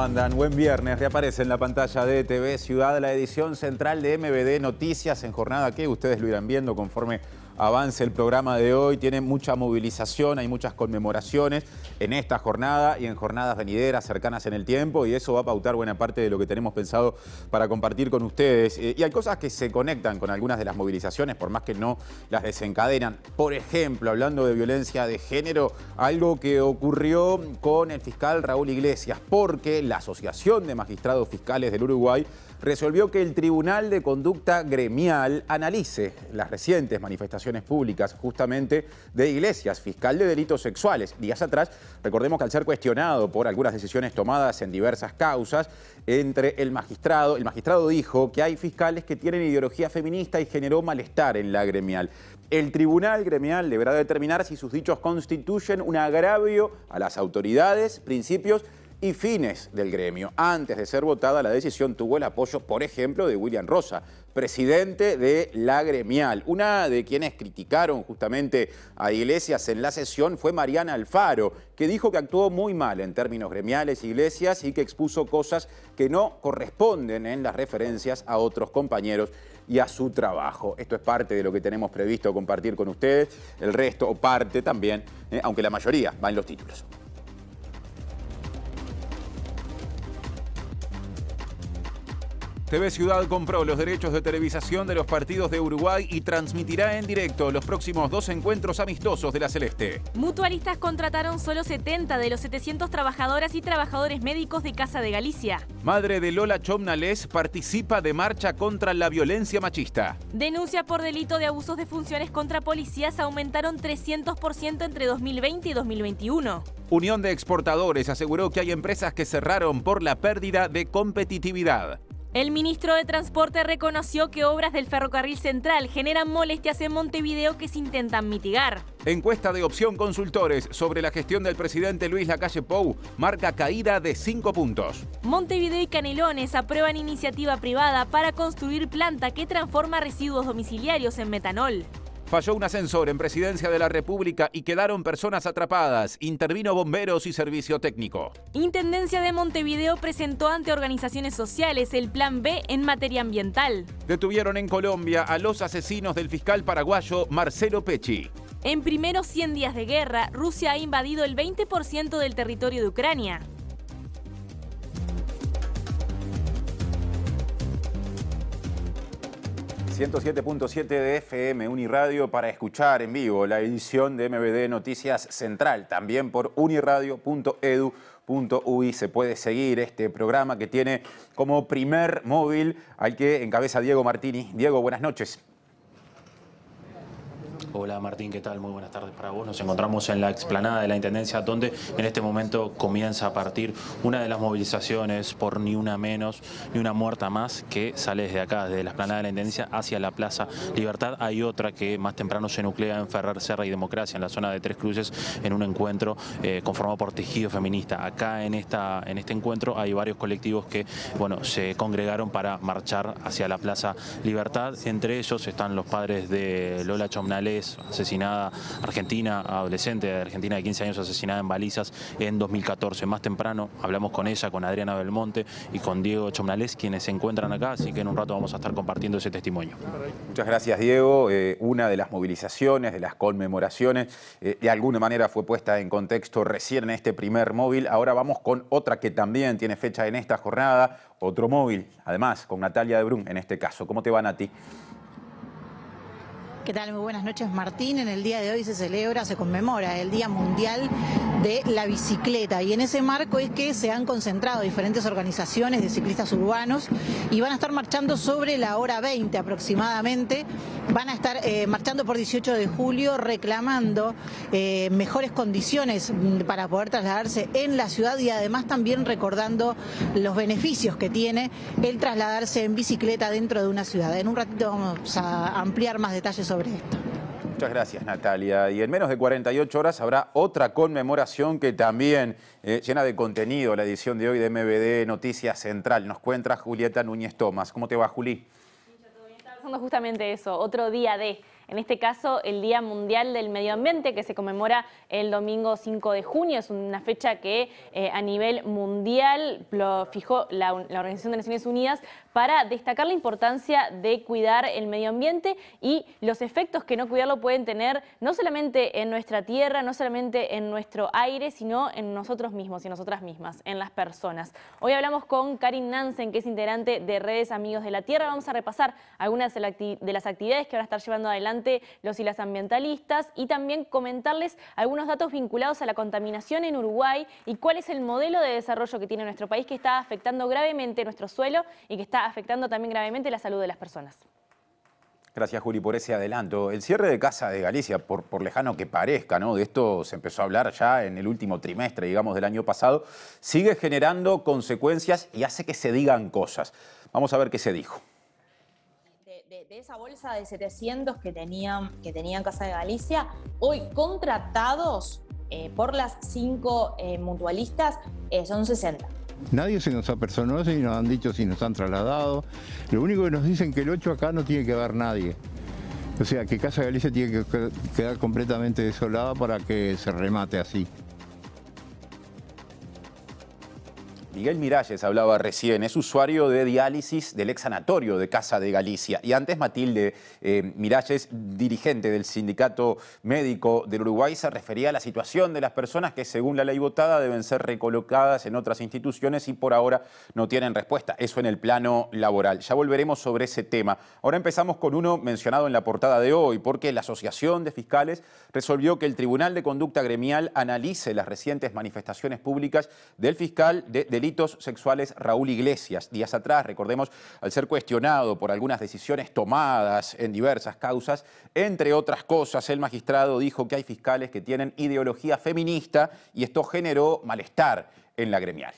andan? Buen viernes. Reaparece en la pantalla de e TV Ciudad la edición central de MBD Noticias en jornada que ustedes lo irán viendo conforme avance el programa de hoy. Tiene mucha movilización, hay muchas conmemoraciones en esta jornada y en jornadas venideras cercanas en el tiempo y eso va a pautar buena parte de lo que tenemos pensado para compartir con ustedes. Eh, y hay cosas que se conectan con algunas de las movilizaciones, por más que no las desencadenan. Por ejemplo, hablando de violencia de género, algo que ocurrió con el fiscal Raúl Iglesias, porque la Asociación de Magistrados Fiscales del Uruguay resolvió que el Tribunal de Conducta Gremial analice las recientes manifestaciones públicas justamente de Iglesias, fiscal de delitos sexuales. Días atrás Recordemos que al ser cuestionado por algunas decisiones tomadas en diversas causas, entre el magistrado, el magistrado dijo que hay fiscales que tienen ideología feminista y generó malestar en la gremial. El tribunal gremial deberá determinar si sus dichos constituyen un agravio a las autoridades, principios y fines del gremio. Antes de ser votada, la decisión tuvo el apoyo, por ejemplo, de William Rosa, presidente de la gremial. Una de quienes criticaron justamente a Iglesias en la sesión fue Mariana Alfaro, que dijo que actuó muy mal en términos gremiales Iglesias y que expuso cosas que no corresponden en las referencias a otros compañeros y a su trabajo. Esto es parte de lo que tenemos previsto compartir con ustedes, el resto o parte también, eh, aunque la mayoría va en los títulos. TV Ciudad compró los derechos de televisación de los partidos de Uruguay y transmitirá en directo los próximos dos encuentros amistosos de la Celeste. Mutualistas contrataron solo 70 de los 700 trabajadoras y trabajadores médicos de Casa de Galicia. Madre de Lola Chomnales participa de marcha contra la violencia machista. Denuncia por delito de abusos de funciones contra policías aumentaron 300% entre 2020 y 2021. Unión de Exportadores aseguró que hay empresas que cerraron por la pérdida de competitividad. El ministro de Transporte reconoció que obras del ferrocarril central generan molestias en Montevideo que se intentan mitigar. Encuesta de opción consultores sobre la gestión del presidente Luis Lacalle Pou marca caída de 5 puntos. Montevideo y Canelones aprueban iniciativa privada para construir planta que transforma residuos domiciliarios en metanol. Falló un ascensor en Presidencia de la República y quedaron personas atrapadas. Intervino bomberos y servicio técnico. Intendencia de Montevideo presentó ante organizaciones sociales el Plan B en materia ambiental. Detuvieron en Colombia a los asesinos del fiscal paraguayo Marcelo Pecci. En primeros 100 días de guerra, Rusia ha invadido el 20% del territorio de Ucrania. 107.7 de FM Uniradio para escuchar en vivo la edición de MBD Noticias Central, también por uniradio.edu.uy. se puede seguir este programa que tiene como primer móvil al que encabeza Diego Martini. Diego, buenas noches. Hola Martín, ¿qué tal? Muy buenas tardes para vos. Nos encontramos en la explanada de la Intendencia, donde en este momento comienza a partir una de las movilizaciones por ni una menos, ni una muerta más, que sale desde acá, desde la explanada de la Intendencia hacia la Plaza Libertad. Hay otra que más temprano se nuclea en Ferrer Serra y Democracia, en la zona de Tres Cruces, en un encuentro eh, conformado por tejido feminista. Acá en, esta, en este encuentro hay varios colectivos que bueno, se congregaron para marchar hacia la Plaza Libertad. Entre ellos están los padres de Lola Chomnales, asesinada argentina, adolescente argentina de 15 años, asesinada en balizas en 2014. Más temprano hablamos con ella, con Adriana Belmonte y con Diego Chomnales, quienes se encuentran acá, así que en un rato vamos a estar compartiendo ese testimonio. Muchas gracias, Diego. Eh, una de las movilizaciones, de las conmemoraciones, eh, de alguna manera fue puesta en contexto recién en este primer móvil. Ahora vamos con otra que también tiene fecha en esta jornada, otro móvil, además, con Natalia de Brun en este caso. ¿Cómo te van a ti? ¿Qué tal? Muy buenas noches, Martín. En el día de hoy se celebra, se conmemora el Día Mundial de la Bicicleta y en ese marco es que se han concentrado diferentes organizaciones de ciclistas urbanos y van a estar marchando sobre la hora 20 aproximadamente. Van a estar eh, marchando por 18 de julio reclamando eh, mejores condiciones mm, para poder trasladarse en la ciudad y además también recordando los beneficios que tiene el trasladarse en bicicleta dentro de una ciudad. En un ratito vamos a ampliar más detalles sobre Muchas gracias, Natalia. Y en menos de 48 horas habrá otra conmemoración que también eh, llena de contenido la edición de hoy de MBD Noticias Central. Nos cuenta Julieta Núñez Tomás. ¿Cómo te va, Juli? Está pasando justamente eso, otro día de... En este caso, el Día Mundial del Medio Ambiente, que se conmemora el domingo 5 de junio. Es una fecha que eh, a nivel mundial lo fijó la, Organización de Naciones Unidas para destacar la importancia de cuidar el medio ambiente y los efectos que no cuidarlo pueden tener no solamente en nuestra tierra, no solamente en nuestro aire, sino en nosotros mismos y nosotras mismas, en las personas. Hoy hablamos con Karin Nansen, que es integrante de Redes Amigos de la Tierra. Vamos a repasar algunas de las actividades que van a estar llevando adelante los y las ambientalistas y también comentarles algunos datos vinculados a la contaminación en Uruguay y cuál es el modelo de desarrollo que tiene nuestro país que está afectando gravemente nuestro suelo y que está afectando también gravemente la salud de las personas. Gracias, Juli, por ese adelanto. El cierre de Casa de Galicia, por, lejano que parezca, ¿no? De esto se empezó a hablar ya en el último trimestre, digamos, del año pasado, sigue generando consecuencias y hace que se digan cosas. Vamos a ver qué se dijo. De, esa bolsa de 700 que tenían, que tenían Casa de Galicia, hoy contratados eh, por las cinco eh, mutualistas eh, son 60. Nadie se nos apersonó, y nos han dicho si nos han trasladado. Lo único que nos dicen es que el 8 acá no tiene que haber nadie. O sea que Casa Galicia tiene que quedar completamente desolada para que se remate así. Miguel Miralles hablaba recién, es usuario de diálisis del ex sanatorio de Casa de Galicia. Y antes Matilde eh, Miralles, dirigente del Sindicato Médico del Uruguay, se refería a la situación de las personas que según la ley votada deben ser recolocadas en otras instituciones y por ahora no tienen respuesta. Eso en el plano laboral. Ya volveremos sobre ese tema. Ahora empezamos con uno mencionado en la portada de hoy, porque la Asociación de Fiscales resolvió que el Tribunal de Conducta Gremial analice las recientes manifestaciones públicas del fiscal de, del delitos sexuales Raúl Iglesias. Días atrás, recordemos, al ser cuestionado por algunas decisiones tomadas en diversas causas, entre otras cosas, el magistrado dijo que hay fiscales que tienen ideología feminista y esto generó malestar en la gremial.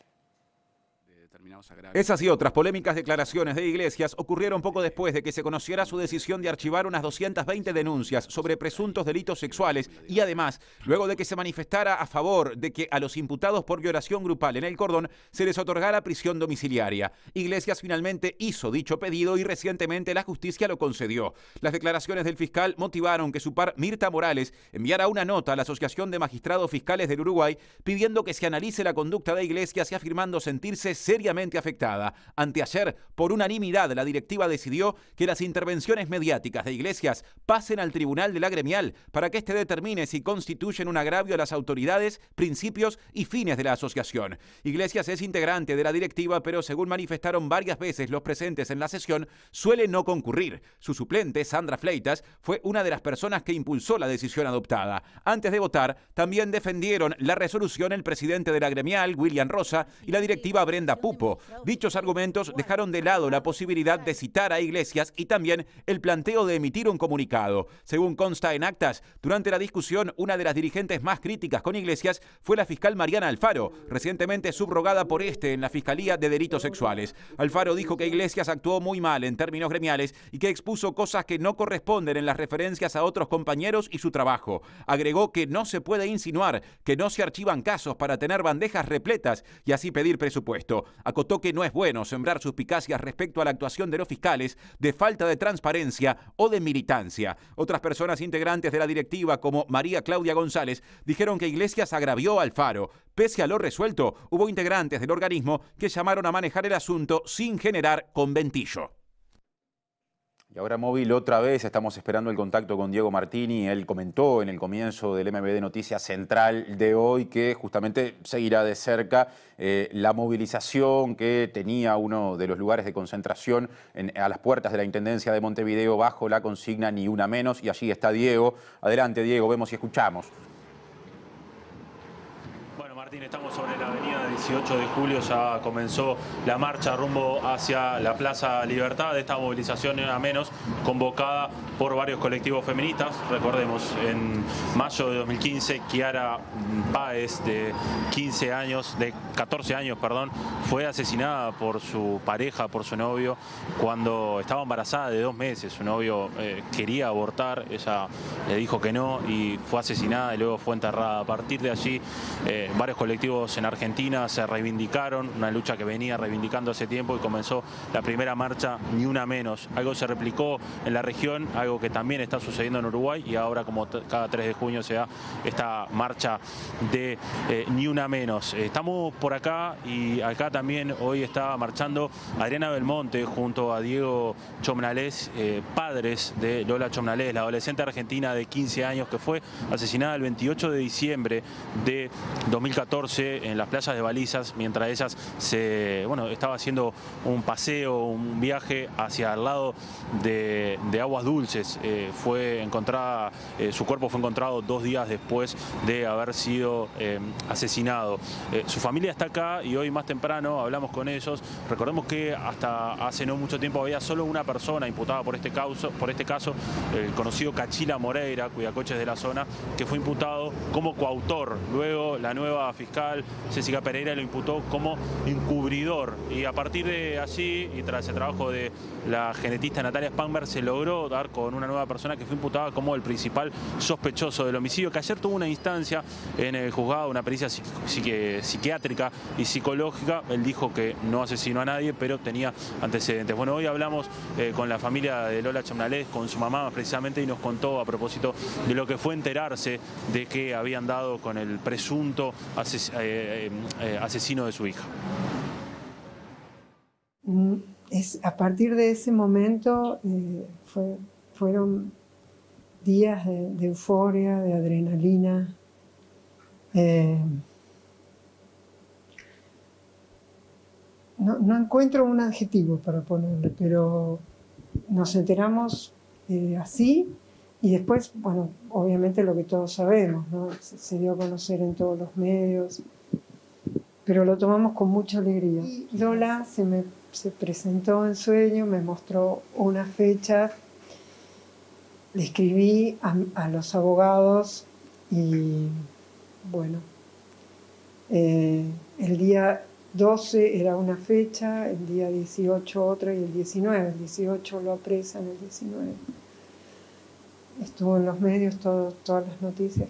Esas y otras polémicas declaraciones de Iglesias ocurrieron poco después de que se conociera su decisión de archivar unas 220 denuncias sobre presuntos delitos sexuales y además, luego de que se manifestara a favor de que a los imputados por violación grupal en el cordón se les otorgara prisión domiciliaria. Iglesias finalmente hizo dicho pedido y recientemente la justicia lo concedió. Las declaraciones del fiscal motivaron que su par Mirta Morales enviara una nota a la Asociación de Magistrados Fiscales del Uruguay pidiendo que se analice la conducta de Iglesias y afirmando sentirse seriamente afectada. anteayer por unanimidad, la directiva decidió que las intervenciones mediáticas de iglesias pasen al Tribunal de la Gremial para que éste determine si constituyen un agravio a las autoridades, principios y fines de la asociación. Iglesias es integrante de la directiva, pero según manifestaron varias veces los presentes en la sesión, suele no concurrir. Su suplente, Sandra Fleitas, fue una de las personas que impulsó la decisión adoptada. Antes de votar, también defendieron la resolución el presidente de la gremial, William Rosa, y la directiva Brenda Pupo dichos argumentos dejaron de lado la posibilidad de citar a Iglesias y también el planteo de emitir un comunicado. Según consta en actas, durante la discusión, una de las dirigentes más críticas con Iglesias fue la fiscal Mariana Alfaro, recientemente subrogada por este en la Fiscalía de Delitos Sexuales. Alfaro dijo que Iglesias actuó muy mal en términos gremiales y que expuso cosas que no corresponden en las referencias a otros compañeros y su trabajo. Agregó que no se puede insinuar que no se archivan casos para tener bandejas repletas y así pedir presupuesto que no es bueno sembrar suspicacias respecto a la actuación de los fiscales de falta de transparencia o de militancia. Otras personas integrantes de la directiva, como María Claudia González, dijeron que Iglesias agravió al Faro. Pese a lo resuelto, hubo integrantes del organismo que llamaron a manejar el asunto sin generar conventillo. Y ahora móvil otra vez, estamos esperando el contacto con Diego Martini. Él comentó en el comienzo del MBD Noticias Central de hoy que justamente seguirá de cerca eh, la movilización que tenía uno de los lugares de concentración a las puertas de la Intendencia de Montevideo bajo la consigna Ni una menos. Y allí está Diego. Adelante Diego, vemos y escuchamos estamos sobre la avenida 18 de julio, ya comenzó la marcha rumbo hacia la Plaza Libertad, esta movilización era menos convocada por varios colectivos feministas. Recordemos, en mayo de 2015, Kiara Páez, de 15 años, de 14 años, perdón, fue asesinada por su pareja, por su novio, cuando estaba embarazada de dos meses. Su novio eh, quería abortar, ella le dijo que no y fue asesinada y luego fue enterrada. A partir de allí, eh, varios colectivos en Argentina se reivindicaron, una lucha que venía reivindicando hace tiempo y comenzó la primera marcha Ni Una Menos. Algo se replicó en la región, algo que también está sucediendo en Uruguay y ahora como cada 3 de junio se da esta marcha de eh, Ni Una Menos. Eh, estamos por acá y acá también hoy está marchando Adriana Belmonte junto a Diego Chomnales, eh, padres de Lola Chomnales, la adolescente argentina de 15 años que fue asesinada el 28 de diciembre de 2014 en las playas de Balizas, mientras ellas se, bueno, estaba haciendo un paseo, un viaje hacia el lado de, aguas dulces. Eh, fue encontrada, eh, su cuerpo fue encontrado dos días después de haber sido eh, asesinado. su familia está acá y hoy más temprano hablamos con ellos. Recordemos que hasta hace no mucho tiempo había solo una persona imputada por este caso, por este caso el conocido Cachila Moreira, cuya de la zona, que fue imputado como coautor. Luego la nueva fiscal Jessica Pereira lo imputó como encubridor. Y a partir de allí, y tras el trabajo de la genetista Natalia Spamberg, se logró dar con una nueva persona que fue imputada como el principal sospechoso del homicidio, que ayer tuvo una instancia en el juzgado, una pericia psiquiátrica y psicológica. Él dijo que no asesinó a nadie, pero tenía antecedentes. Bueno, hoy hablamos eh, con la familia de Lola Chamnalés, con su mamá precisamente, y nos contó a propósito de lo que fue enterarse de que habían dado con el presunto asesinato eh, eh, eh, asesino de su hija. Mm, es, a partir de ese momento fueron días de, euforia, de adrenalina. No, no, encuentro un adjetivo para ponerle, pero nos enteramos así y después, bueno, obviamente lo que todos sabemos, ¿no? se, dio a conocer en todos los medios, pero lo tomamos con mucha alegría. Lola se me se presentó en sueño, me mostró una fecha, le escribí a, los abogados y bueno, eh, el día 12 era una fecha, el día 18 otra y el 19, el 18 lo apresan, el 19 estuvo en los medios todas las noticias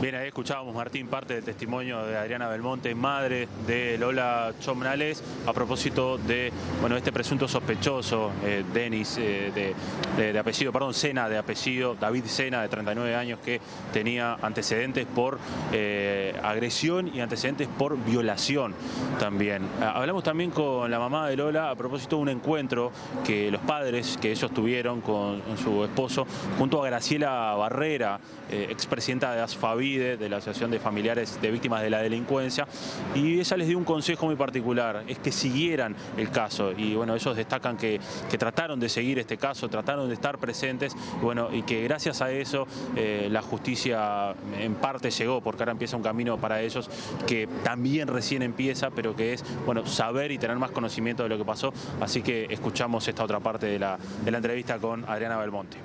Bien, ahí escuchábamos, Martín, parte del testimonio de Adriana Belmonte, madre de Lola Chomnales, a propósito de bueno, este presunto sospechoso, eh, Denis, eh, de, apellido, perdón, Sena de apellido, David Sena, de 39 años, que tenía antecedentes por eh, agresión y antecedentes por violación también. Ah, hablamos también con la mamá de Lola a propósito de un encuentro que los padres que ellos tuvieron con, su esposo, junto a Graciela Barrera, expresidenta de ASFABI, de la Asociación de Familiares de Víctimas de la Delincuencia, y ella les dio un consejo muy particular, es que siguieran el caso, y bueno, ellos destacan que, que trataron de seguir este caso, trataron de estar presentes, y bueno, y que gracias a eso eh, la justicia en parte llegó, porque ahora empieza un camino para ellos que también recién empieza, pero que es, bueno, saber y tener más conocimiento de lo que pasó, así que escuchamos esta otra parte de la, de la entrevista con Adriana Belmonte.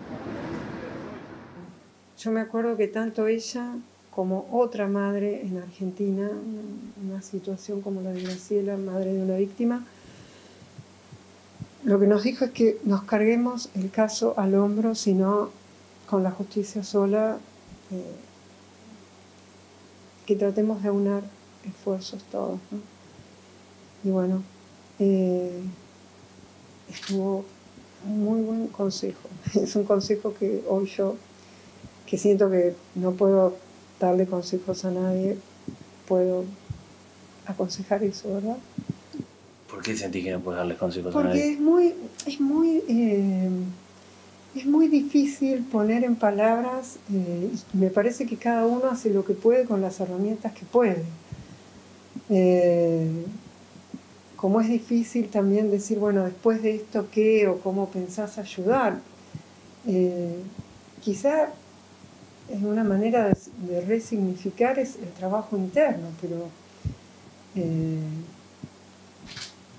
Yo me acuerdo que tanto ella como otra madre en Argentina, una situación como la de Graciela, madre de una víctima, lo que nos dijo es que nos carguemos el caso al hombro, sino con la justicia sola, eh, que tratemos de aunar esfuerzos todos. Y bueno, eh, estuvo muy buen consejo. Es un consejo que hoy yo, que siento que no puedo darle consejos a nadie, puedo aconsejar eso, ¿verdad? ¿Por qué sentí que no puedo darles consejos a nadie? Porque es muy, es muy, eh, es muy difícil poner en palabras, eh, me parece que cada uno hace lo que puede con las herramientas que puede. Eh, como es difícil también decir, bueno, después de esto, ¿qué? o cómo pensás ayudar. quizá es una manera de, resignificar el trabajo interno, pero eh,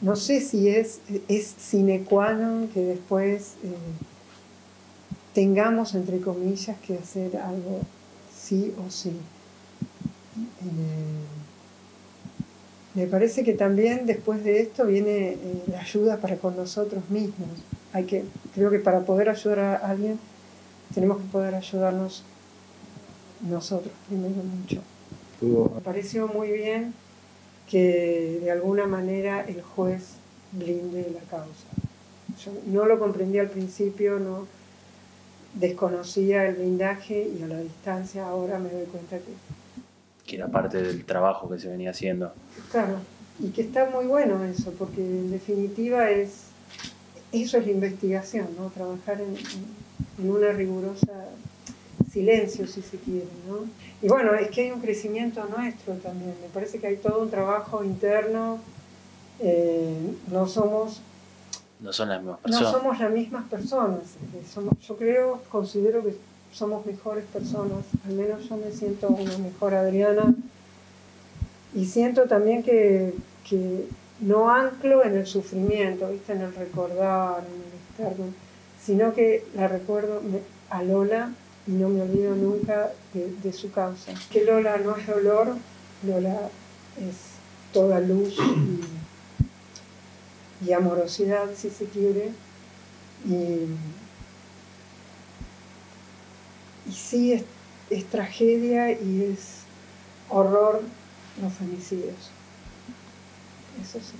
no sé si es, es sine qua non que después eh, tengamos, entre comillas, que hacer algo sí o sí. Eh, me parece que también después de esto viene la ayuda para con nosotros mismos. Hay que, creo que para poder ayudar a alguien tenemos que poder ayudarnos nosotros primero mucho. Ah. Me pareció muy bien que de alguna manera el juez blinde la causa. Yo no lo comprendí al principio, no desconocía el blindaje y a la distancia ahora me doy cuenta que... Que era parte del trabajo que se venía haciendo. Claro, y que está muy bueno eso, porque en definitiva es... Eso es la investigación, ¿no? Trabajar en una rigurosa silencio, si se quiere. Y bueno, es que hay un crecimiento nuestro también. Me parece que hay todo un trabajo interno. Eh, no somos... No son las mismas personas. No somos las mismas personas. yo creo, considero que somos mejores personas. Al menos yo me siento una mejor Adriana. Y siento también que, no anclo en el sufrimiento, ¿viste? en el recordar, en el sino que la recuerdo a Lola y no me olvido nunca de, su causa. Que Lola no es dolor, Lola es toda luz y, amorosidad, si se quiere. Y, y sí, es, tragedia y es horror los femicidios. Eso sí.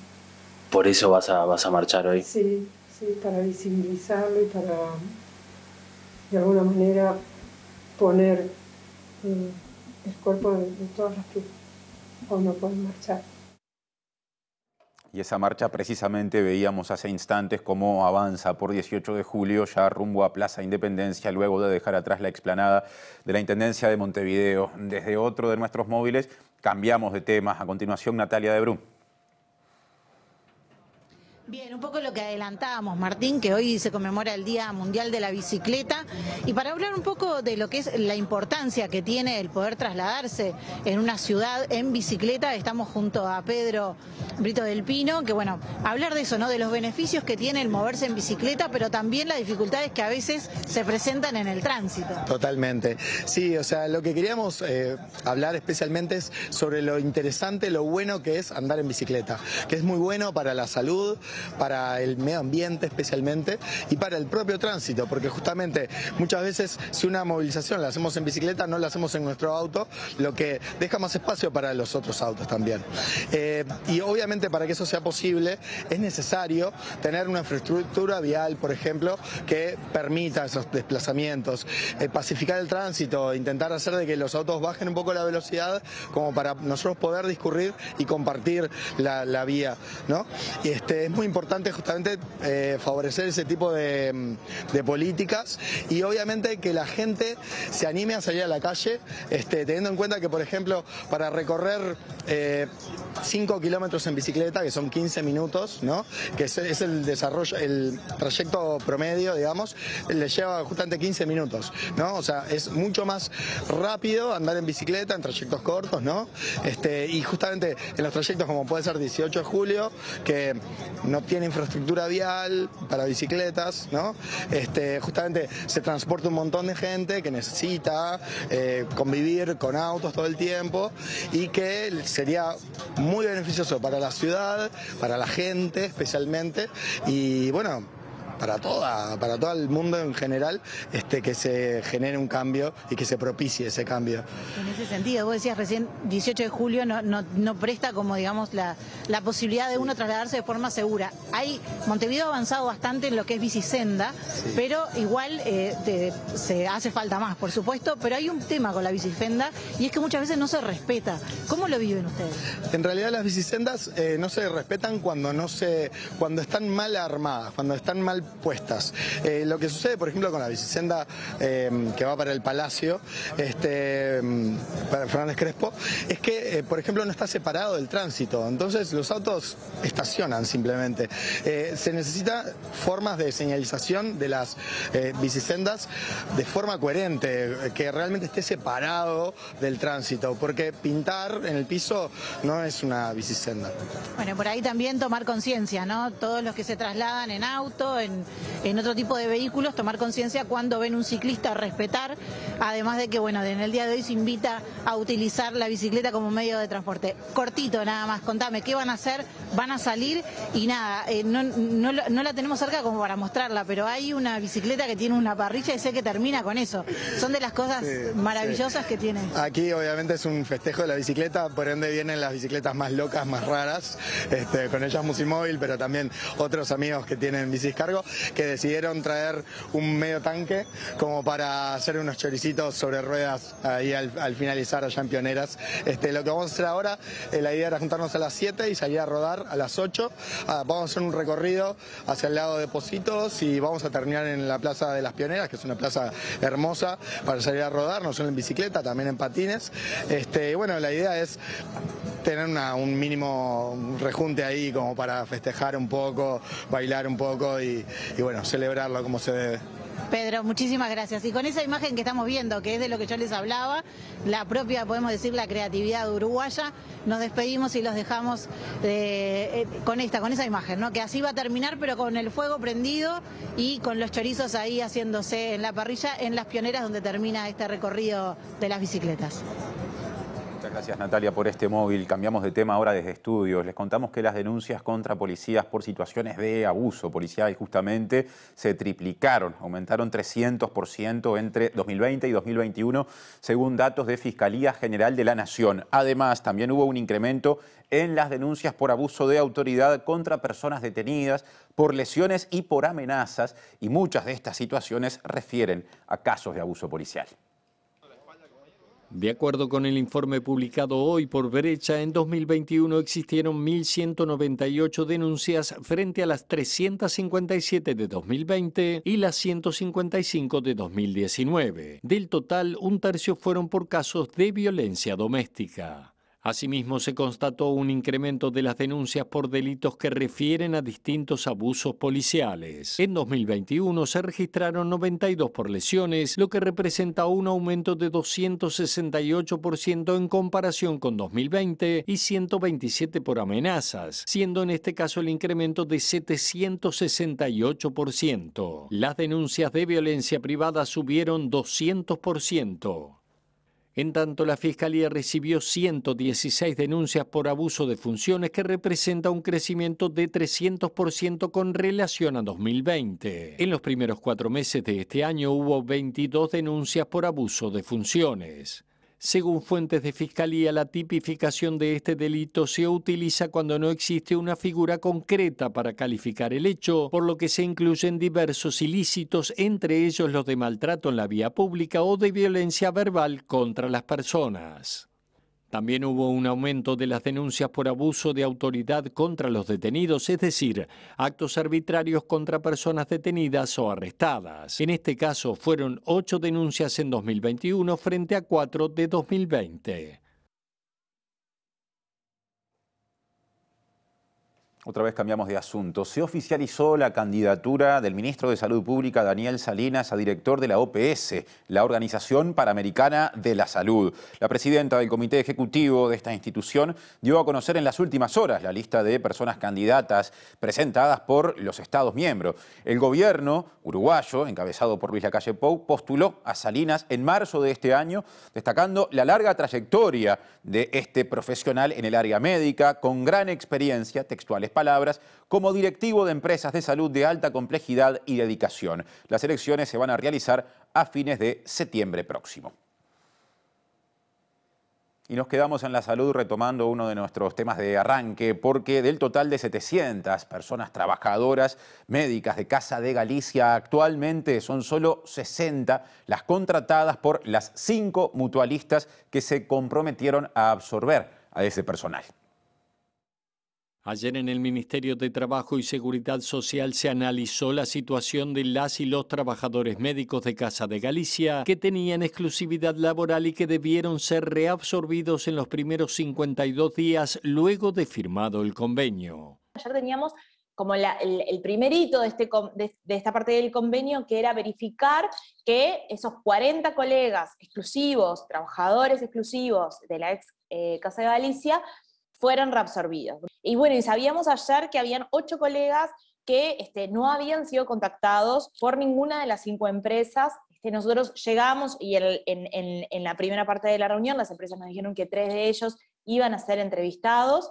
Por eso vas a, vas a marchar hoy. Sí, sí, para visibilizarlo y para, de alguna manera, poner mm, el cuerpo de, todos todas las que no pueden marchar. Y esa marcha precisamente veíamos hace instantes cómo avanza por 18 de julio ya rumbo a Plaza Independencia luego de dejar atrás la explanada de la Intendencia de Montevideo. Desde otro de nuestros móviles cambiamos de tema. A continuación, Natalia de Brum. Bien, un poco lo que adelantábamos, Martín, que hoy se conmemora el Día Mundial de la Bicicleta. Y para hablar un poco de lo que es la importancia que tiene el poder trasladarse en una ciudad en bicicleta, estamos junto a Pedro Brito del Pino, que bueno, hablar de eso, ¿no? De los beneficios que tiene el moverse en bicicleta, pero también las dificultades que a veces se presentan en el tránsito. Totalmente. Sí, o sea, lo que queríamos eh, hablar especialmente es sobre lo interesante, lo bueno que es andar en bicicleta, que es muy bueno para la salud para el medio ambiente especialmente y para el propio tránsito, porque justamente muchas veces si una movilización la hacemos en bicicleta, no la hacemos en nuestro auto, lo que deja más espacio para los otros autos también. Eh, y obviamente para que eso sea posible es necesario tener una infraestructura vial, por ejemplo, que permita esos desplazamientos, eh, pacificar el tránsito, intentar hacer de que los autos bajen un poco la velocidad como para nosotros poder discurrir y compartir la, la vía. ¿no? Y este, es muy importante justamente eh, favorecer ese tipo mm, de, políticas y obviamente que la gente se anime a salir a la calle, este, teniendo en cuenta que, por ejemplo, para recorrer 5 eh, kilómetros en bicicleta, que son 15 minutos, ¿no? que es, el desarrollo, el trayecto promedio, digamos, le lleva justamente 15 minutos. ¿no? O sea, es mucho más rápido andar en bicicleta en trayectos cortos, ¿no? Este, y justamente en los trayectos como puede ser 18 de julio, que no no tiene infraestructura vial para bicicletas, ¿no? Este, justamente se transporta un montón de gente que necesita eh, convivir con autos todo el tiempo y que sería muy beneficioso para la ciudad, para la gente especialmente y bueno, para, toda, para todo el mundo en general, este, que se genere un cambio y que se propicie ese cambio. En ese sentido, vos decías recién 18 de julio no, presta como digamos la, posibilidad de uno trasladarse de forma segura. Hay Montevideo ha avanzado bastante en lo que es bicisenda, pero igual eh, se hace falta más, por supuesto, pero hay un tema con la bicisenda y es que muchas veces no se respeta. ¿Cómo lo viven ustedes? En realidad las bicisendas eh, no se respetan cuando no se, cuando están mal armadas, cuando están mal puestas. Eh, lo que sucede, por ejemplo, con la bicicenda eh, que va para el Palacio, este, mm, para Fernández Crespo, es que, eh, por ejemplo, no está separado del tránsito. Entonces los autos estacionan simplemente. se necesita formas de señalización de las bicisendas de forma coherente, que realmente esté separado del tránsito, porque pintar en el piso no es una bicisenda. Bueno, por ahí también tomar conciencia, ¿no? Todos los que se trasladan en auto, en en, otro tipo de vehículos, tomar conciencia cuando ven un ciclista, respetar, además de que, bueno, en el día de hoy se invita a utilizar la bicicleta como medio de transporte. Cortito nada más, contame, ¿qué van a hacer? ¿Van a salir? Y nada, eh, no, la tenemos cerca como para mostrarla, pero hay una bicicleta que tiene una parrilla y sé que termina con eso. Son de las cosas maravillosas que tiene. Aquí obviamente es un festejo de la bicicleta, por ende vienen las bicicletas más locas, más raras. Este, con ellas Musimóvil, pero también otros amigos que tienen bicis cargo que decidieron traer un medio tanque como para hacer unos choricitos sobre ruedas ahí al, finalizar allá en Pioneras. Este, lo que vamos a hacer ahora, eh, la idea era juntarnos a las 7 y salir a rodar a las 8. Ah, vamos a hacer un recorrido hacia el lado de Positos y vamos a terminar en la Plaza de las Pioneras, que es una plaza hermosa para salir a rodar, no solo en bicicleta, también en patines. Este, bueno, la idea es tener un mínimo rejunte ahí como para festejar un poco, bailar un poco y, y bueno, celebrarlo como se debe. Pedro, muchísimas gracias. Y con esa imagen que estamos viendo, que es de lo que yo les hablaba, la propia, podemos decir, la creatividad uruguaya, nos despedimos y los dejamos eh, eh, con esta, con esa imagen, ¿no? Que así va a terminar, pero con el fuego prendido y con los chorizos ahí haciéndose en la parrilla, en las pioneras donde termina este recorrido de las bicicletas. Muchas gracias Natalia por este móvil. Cambiamos de tema ahora desde estudios. Les contamos que las denuncias contra policías por situaciones de abuso policial justamente se triplicaron, aumentaron 300% entre 2020 y 2021 según datos de Fiscalía General de la Nación. Además, también hubo un incremento en las denuncias por abuso de autoridad contra personas detenidas, por lesiones y por amenazas y muchas de estas situaciones refieren a casos de abuso policial. De acuerdo con el informe publicado hoy por Brecha, en 2021 existieron 1.198 denuncias frente a las 357 de 2020 y las 155 de 2019. Del total, un tercio fueron por casos de violencia doméstica. Asimismo, se constató un incremento de las denuncias por delitos que refieren a distintos abusos policiales. En 2021 se registraron 92 por lesiones, lo que representa un aumento de 268% en comparación con 2020 y 127 por amenazas, siendo en este caso el incremento de 768%. Las denuncias de violencia privada subieron 200%. En tanto, la Fiscalía recibió 116 denuncias por abuso de funciones que representa un crecimiento de 300% con relación a 2020. En los primeros cuatro meses de este año hubo 22 denuncias por abuso de funciones. Según fuentes de Fiscalía, la tipificación de este delito se utiliza cuando no existe una figura concreta para calificar el hecho, por lo que se incluyen diversos ilícitos, entre ellos los de maltrato en la vía pública o de violencia verbal contra las personas. También hubo un aumento de las denuncias por abuso de autoridad contra los detenidos, es decir, actos arbitrarios contra personas detenidas o arrestadas. En este caso fueron ocho denuncias en 2021 frente a cuatro de 2020. Otra vez cambiamos de asunto. Se oficializó la candidatura del ministro de Salud Pública, Daniel Salinas, a director de la OPS, la Organización Panamericana de la Salud. La presidenta del comité ejecutivo de esta institución dio a conocer en las últimas horas la lista de personas candidatas presentadas por los Estados miembros. El gobierno uruguayo, encabezado por Luis Lacalle Pou, postuló a Salinas en marzo de este año, destacando la larga trayectoria de este profesional en el área médica, con gran experiencia textual palabras, como directivo de empresas de salud de alta complejidad y dedicación. Las elecciones se van a realizar a fines de septiembre próximo. Y nos quedamos en la salud retomando uno de nuestros temas de arranque, porque del total de 700 personas trabajadoras médicas de Casa de Galicia, actualmente son solo 60 las contratadas por las cinco mutualistas que se comprometieron a absorber a ese personal. Ayer en el Ministerio de Trabajo y Seguridad Social se analizó la situación de las y los trabajadores médicos de Casa de Galicia que tenían exclusividad laboral y que debieron ser reabsorbidos en los primeros 52 días luego de firmado el convenio. Ayer teníamos como el, primer hito este de, esta parte del convenio, que era verificar que esos 40 colegas exclusivos, trabajadores exclusivos de la ex eh, Casa de Galicia, fueran reabsorbidos. Y bueno, y sabíamos ayer que habían ocho colegas que este, no habían sido contactados por ninguna de las cinco empresas. Este, nosotros llegamos y en, la primera parte de la reunión las empresas nos dijeron que tres de ellos iban a ser entrevistados,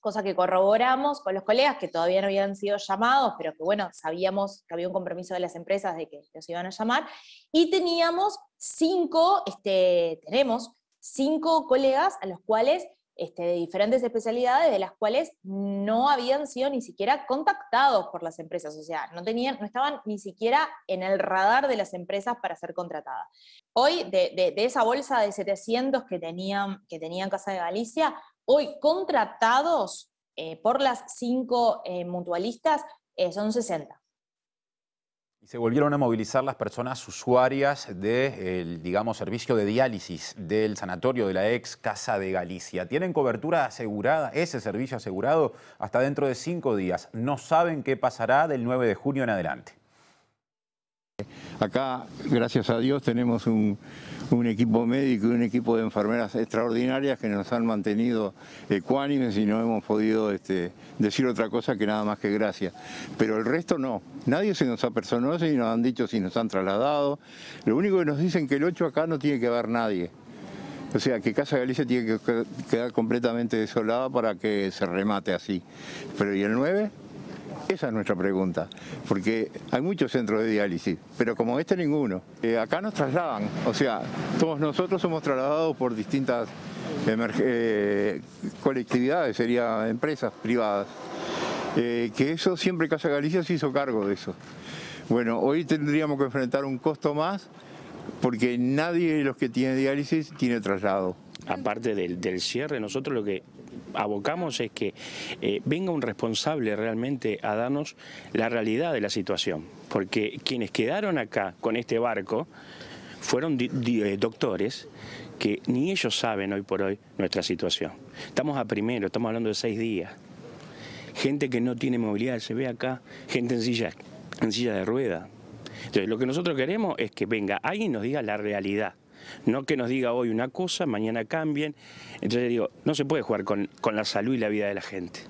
cosa que corroboramos con los colegas que todavía no habían sido llamados, pero que bueno, sabíamos que había un compromiso de las empresas de que los iban a llamar. Y teníamos cinco, este, tenemos cinco colegas a los cuales este, de diferentes especialidades de las cuales no habían sido ni siquiera contactados por las empresas, o sea, no, tenían, no estaban ni siquiera en el radar de las empresas para ser contratadas. Hoy, de, esa bolsa de 700 que tenían, que tenían Casa de Galicia, hoy contratados eh, por las cinco eh, mutualistas eh, son 60. Y se volvieron a movilizar las personas usuarias del, digamos, servicio de diálisis del sanatorio de la ex Casa de Galicia. Tienen cobertura asegurada, ese servicio asegurado, hasta dentro de cinco días. No saben qué pasará del 9 de junio en adelante. Acá, gracias a Dios, tenemos un, equipo médico y un equipo de enfermeras extraordinarias que nos han mantenido ecuánimes y no hemos podido este, decir otra cosa que nada más que gracias. Pero el resto no. Nadie se nos ha personado, y nos han dicho si nos han trasladado. Lo único que nos dicen que el 8 acá no tiene que haber nadie. O sea, que Casa Galicia tiene que quedar completamente desolada para que se remate así. Pero ¿y el 9? Esa es nuestra pregunta, porque hay muchos centros de diálisis, pero como este ninguno. Eh, acá nos trasladan, o sea, todos nosotros somos trasladados por distintas eh, colectividades, sería empresas privadas, eh, que eso siempre Casa Galicia se hizo cargo de eso. Bueno, hoy tendríamos que enfrentar un costo más porque nadie de los que tiene diálisis tiene traslado. Aparte del cierre, nosotros lo que abocamos es que eh, venga un responsable realmente a darnos la realidad de la situación, porque quienes quedaron acá con este barco fueron eh, doctores que ni ellos saben hoy por hoy nuestra situación. Estamos a primero, estamos hablando de seis días. Gente que no tiene movilidad, se ve acá, gente en silla, en silla de rueda. Entonces, lo que nosotros queremos es que venga alguien y nos diga la realidad. No que nos diga hoy una cosa, mañana cambien. Entonces digo, no se puede jugar con, con la salud y la vida de la gente.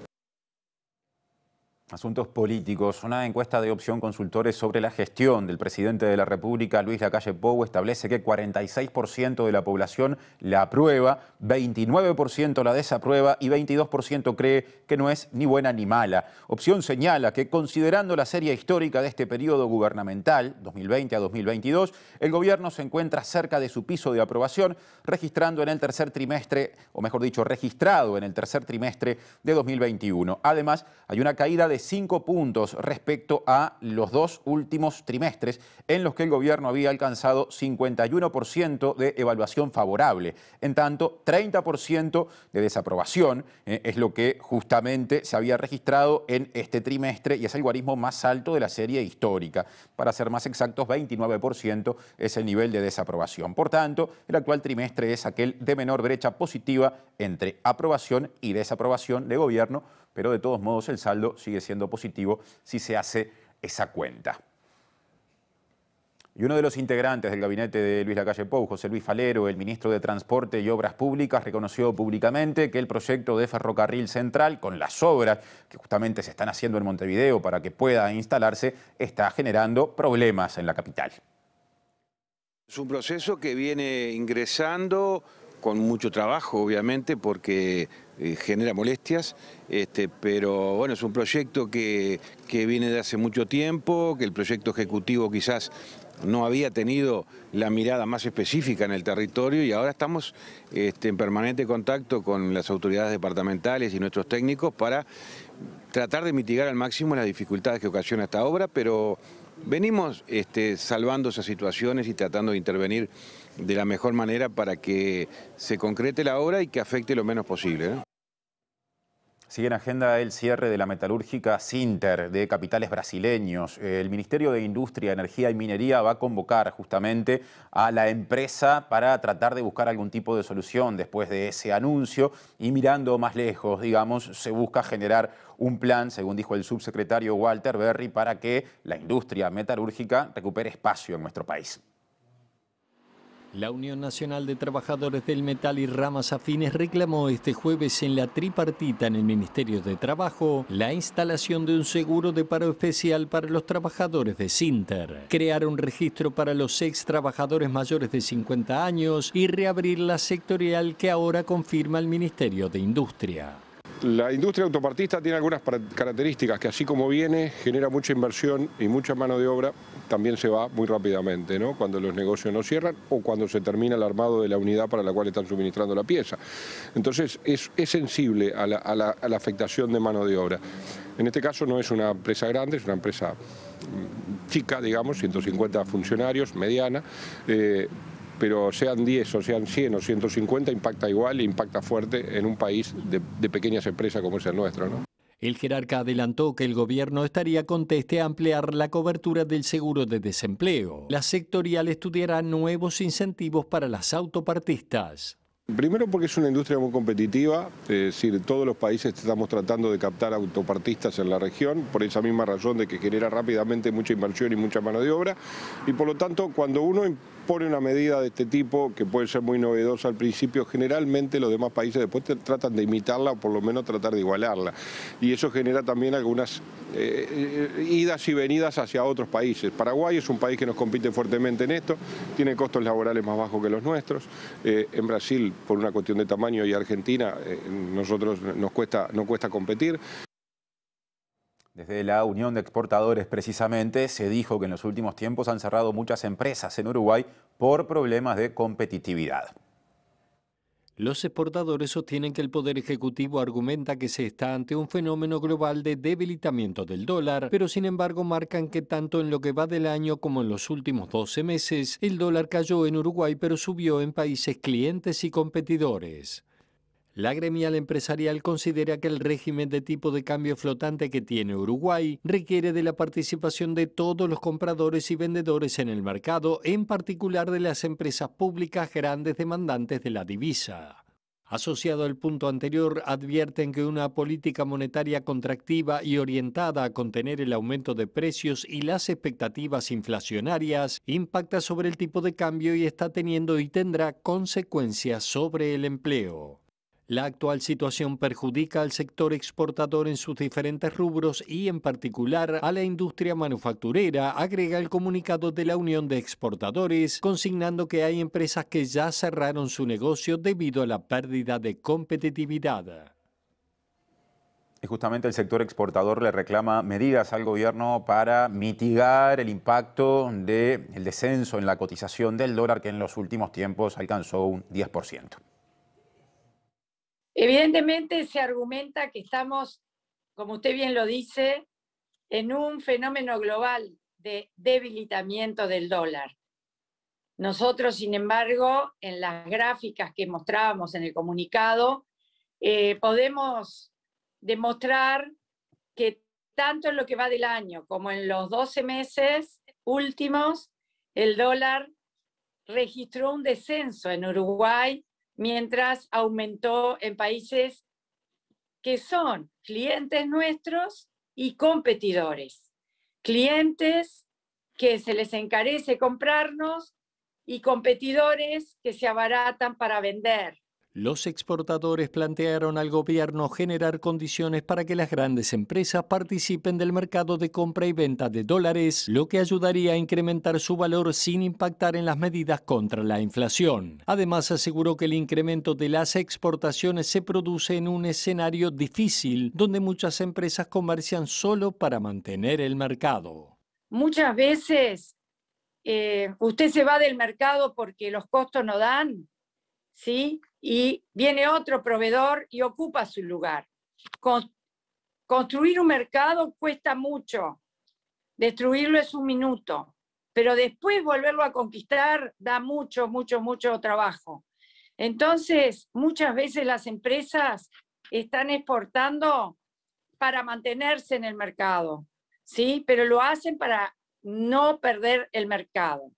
Asuntos políticos. Una encuesta de opción consultores sobre la gestión del presidente de la República, Luis Lacalle Pou, establece que 46% de la población la aprueba, 29% la desaprueba y 22% cree que no es ni buena ni mala. Opción señala que considerando la serie histórica de este periodo gubernamental, 2020 a 2022, el gobierno se encuentra cerca de su piso de aprobación, registrando en el tercer trimestre, o mejor dicho, registrado en el tercer trimestre de 2021. Además, hay una caída de 5 puntos respecto a los dos últimos trimestres en los que el gobierno había alcanzado 51% de evaluación favorable. En tanto, 30% de desaprobación eh, es lo que justamente se había registrado en este trimestre y es el guarismo más alto de la serie histórica. Para ser más exactos, 29% es el nivel de desaprobación. Por tanto, el actual trimestre es aquel de menor brecha positiva entre aprobación y desaprobación de gobierno pero de todos modos el saldo sigue siendo positivo si se hace esa cuenta. Y uno de los integrantes del gabinete de Luis Lacalle Pou, José Luis Falero, el ministro de Transporte y Obras Públicas, reconoció públicamente que el proyecto de ferrocarril central, con las obras que justamente se están haciendo en Montevideo para que pueda instalarse, está generando problemas en la capital. Es un proceso que viene ingresando con mucho trabajo, obviamente, porque eh, genera molestias, este, pero bueno, es un proyecto que, viene de hace mucho tiempo, que el proyecto ejecutivo quizás no había tenido la mirada más específica en el territorio y ahora estamos este, en permanente contacto con las autoridades departamentales y nuestros técnicos para tratar de mitigar al máximo las dificultades que ocasiona esta obra, pero Venimos este, salvando esas situaciones y tratando de intervenir de la mejor manera para que se concrete la obra y que afecte lo menos posible. ¿eh? Sigue en agenda el cierre de la metalúrgica Sinter de capitales brasileños. El Ministerio de Industria, Energía y Minería va a convocar justamente a la empresa para tratar de buscar algún tipo de solución después de ese anuncio y mirando más lejos, digamos, se busca generar un plan, según dijo el subsecretario Walter Berry, para que la industria metalúrgica recupere espacio en nuestro país. La Unión Nacional de Trabajadores del Metal y Ramas Afines reclamó este jueves en la tripartita en el Ministerio de Trabajo la instalación de un seguro de paro especial para los trabajadores de Sinter, crear un registro para los ex trabajadores mayores de 50 años y reabrir la sectorial que ahora confirma el Ministerio de Industria. La industria autopartista tiene algunas características que así como viene genera mucha inversión y mucha mano de obra, también se va muy rápidamente, ¿no? cuando los negocios no cierran o cuando se termina el armado de la unidad para la cual están suministrando la pieza. Entonces es, sensible a la, afectación de mano de obra. En este caso no es una empresa grande, es una empresa mm, chica, digamos, 150 funcionarios, mediana, eh, pero sean 10 o sean 100 o 150, impacta igual e impacta fuerte en un país de, pequeñas empresas como es el nuestro. El jerarca adelantó que el gobierno estaría conteste a ampliar la cobertura del seguro de desempleo. La sectorial estudiará nuevos incentivos para las autopartistas. Primero porque es una industria muy competitiva, es decir, todos los países estamos tratando de captar autopartistas en la región, por esa misma razón de que genera rápidamente mucha inversión y mucha mano de obra, y por lo tanto cuando uno pone una medida de este tipo que puede ser muy novedosa al principio, generalmente los demás países después tratan de imitarla o por lo menos tratar de igualarla. Y eso genera también algunas eh, idas y venidas hacia otros países. Paraguay es un país que nos compite fuertemente en esto, tiene costos laborales más bajos que los nuestros. Eh, en Brasil, por una cuestión de tamaño, y Argentina, eh, nosotros nos cuesta, nos cuesta competir. Desde la Unión de Exportadores, precisamente, se dijo que en los últimos tiempos han cerrado muchas empresas en Uruguay por problemas de competitividad. Los exportadores sostienen que el Poder Ejecutivo argumenta que se está ante un fenómeno global de debilitamiento del dólar, pero sin embargo marcan que tanto en lo que va del año como en los últimos 12 meses, el dólar cayó en Uruguay pero subió en países clientes y competidores. La gremial empresarial considera que el régimen de tipo de cambio flotante que tiene Uruguay requiere de la participación de todos los compradores y vendedores en el mercado, en particular de las empresas públicas grandes demandantes de la divisa. Asociado al punto anterior, advierten que una política monetaria contractiva y orientada a contener el aumento de precios y las expectativas inflacionarias impacta sobre el tipo de cambio y está teniendo y tendrá consecuencias sobre el empleo. La actual situación perjudica al sector exportador en sus diferentes rubros y en particular a la industria manufacturera, agrega el comunicado de la Unión de Exportadores, consignando que hay empresas que ya cerraron su negocio debido a la pérdida de competitividad. justamente el sector exportador le reclama medidas al gobierno para mitigar el impacto del descenso en la cotización del dólar que en los últimos tiempos alcanzó un 10%. Evidentemente se argumenta que estamos, como usted bien lo dice, en un fenómeno global de debilitamiento del dólar. Nosotros, sin embargo, en las gráficas que mostrábamos en el comunicado, eh, podemos demostrar que tanto en lo que va del año como en los 12 meses últimos, el dólar registró un descenso en Uruguay mientras aumentó en países que son clientes nuestros y competidores. Clientes que se les encarece comprarnos y competidores que se abaratan para vender. Los exportadores plantearon al gobierno generar condiciones para que las grandes empresas participen del mercado de compra y venta de dólares, lo que ayudaría a incrementar su valor sin impactar en las medidas contra la inflación. Además, aseguró que el incremento de las exportaciones se produce en un escenario difícil, donde muchas empresas comercian solo para mantener el mercado. Muchas veces eh, usted se va del mercado porque los costos no dan, ¿sí? y viene otro proveedor y ocupa su lugar. construir un mercado cuesta mucho, destruirlo es un minuto, pero después volverlo a conquistar da mucho, mucho, mucho trabajo. Entonces, muchas veces las empresas están exportando para mantenerse en el mercado, ¿sí? Pero lo hacen para no perder el mercado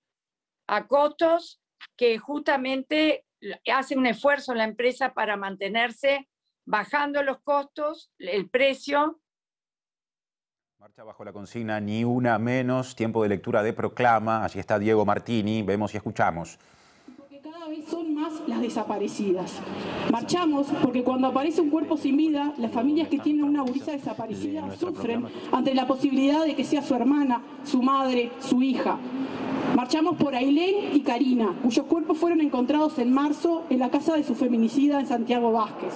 a costos que justamente hace un esfuerzo la empresa para mantenerse bajando los costos, el precio. Marcha bajo la consigna, ni una menos, tiempo de lectura de proclama, así está Diego Martini, vemos y escuchamos. Porque cada vez son más las desaparecidas. Marchamos porque cuando aparece un cuerpo sin vida, las familias que tienen una gurisa desaparecida sufren ante la posibilidad de que sea su hermana, su madre, su hija. Marchamos por Ailén y Karina, cuyos cuerpos fueron encontrados en marzo en la casa de su feminicida en Santiago Vázquez.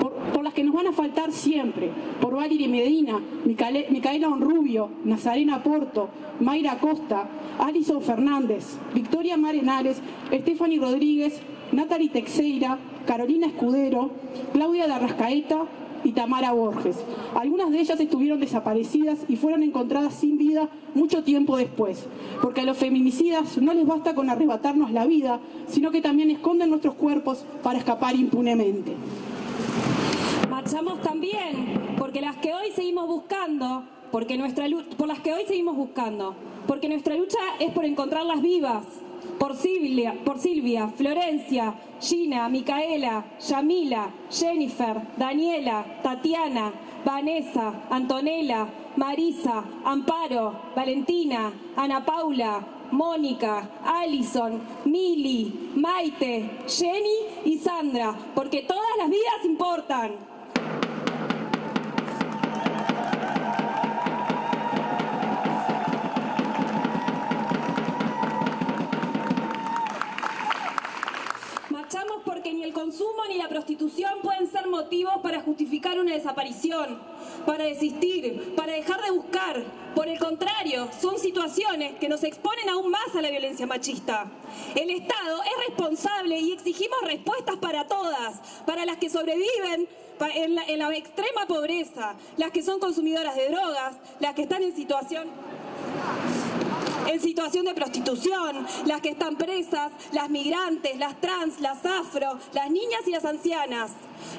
Por, las que nos van a faltar siempre, por Valerie Medina, Micaela, Honrubio, Nazarena Porto, Mayra Costa, Alison Fernández, Victoria Marenales, Stephanie Rodríguez, Natalie Texeira, Carolina Escudero, Claudia de Arrascaeta y Tamara Borges. Algunas de ellas estuvieron desaparecidas y fueron encontradas sin vida mucho tiempo después, porque a los feminicidas no les basta con arrebatarnos la vida, sino que también esconden nuestros cuerpos para escapar impunemente. Marchamos también porque las que hoy seguimos buscando, porque nuestra por las que hoy seguimos buscando, porque nuestra lucha es por encontrarlas vivas, por Silvia, por Silvia, Florencia, Gina, Micaela, Yamila, Jennifer, Daniela, Tatiana, Vanessa, Antonella, Marisa, Amparo, Valentina, Ana Paula, Mónica, Alison, Mili, Maite, Jenny y Sandra, porque todas las vidas importan. consumo ni la prostitución pueden ser motivos para justificar una desaparición, para desistir, para dejar de buscar. Por el contrario, son situaciones que nos exponen aún más a la violencia machista. El Estado es responsable y exigimos respuestas para todas, para las que sobreviven en la, extrema pobreza, las que son consumidoras de drogas, las que están en situación en situación de prostitución, las que están presas, las migrantes, las trans, las afro, las niñas y las ancianas.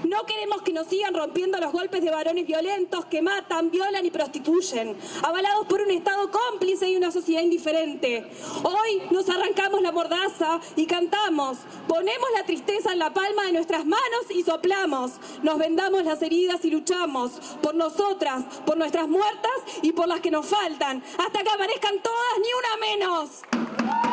No queremos que nos sigan rompiendo los golpes de varones violentos que matan, violan y prostituyen, avalados por un Estado cómplice y una sociedad indiferente. Hoy nos arrancamos la mordaza y cantamos, ponemos la tristeza en la palma de nuestras manos y soplamos, nos vendamos las heridas y luchamos por nosotras, por nuestras muertas y por las que nos faltan, hasta que aparezcan todas, ni una menos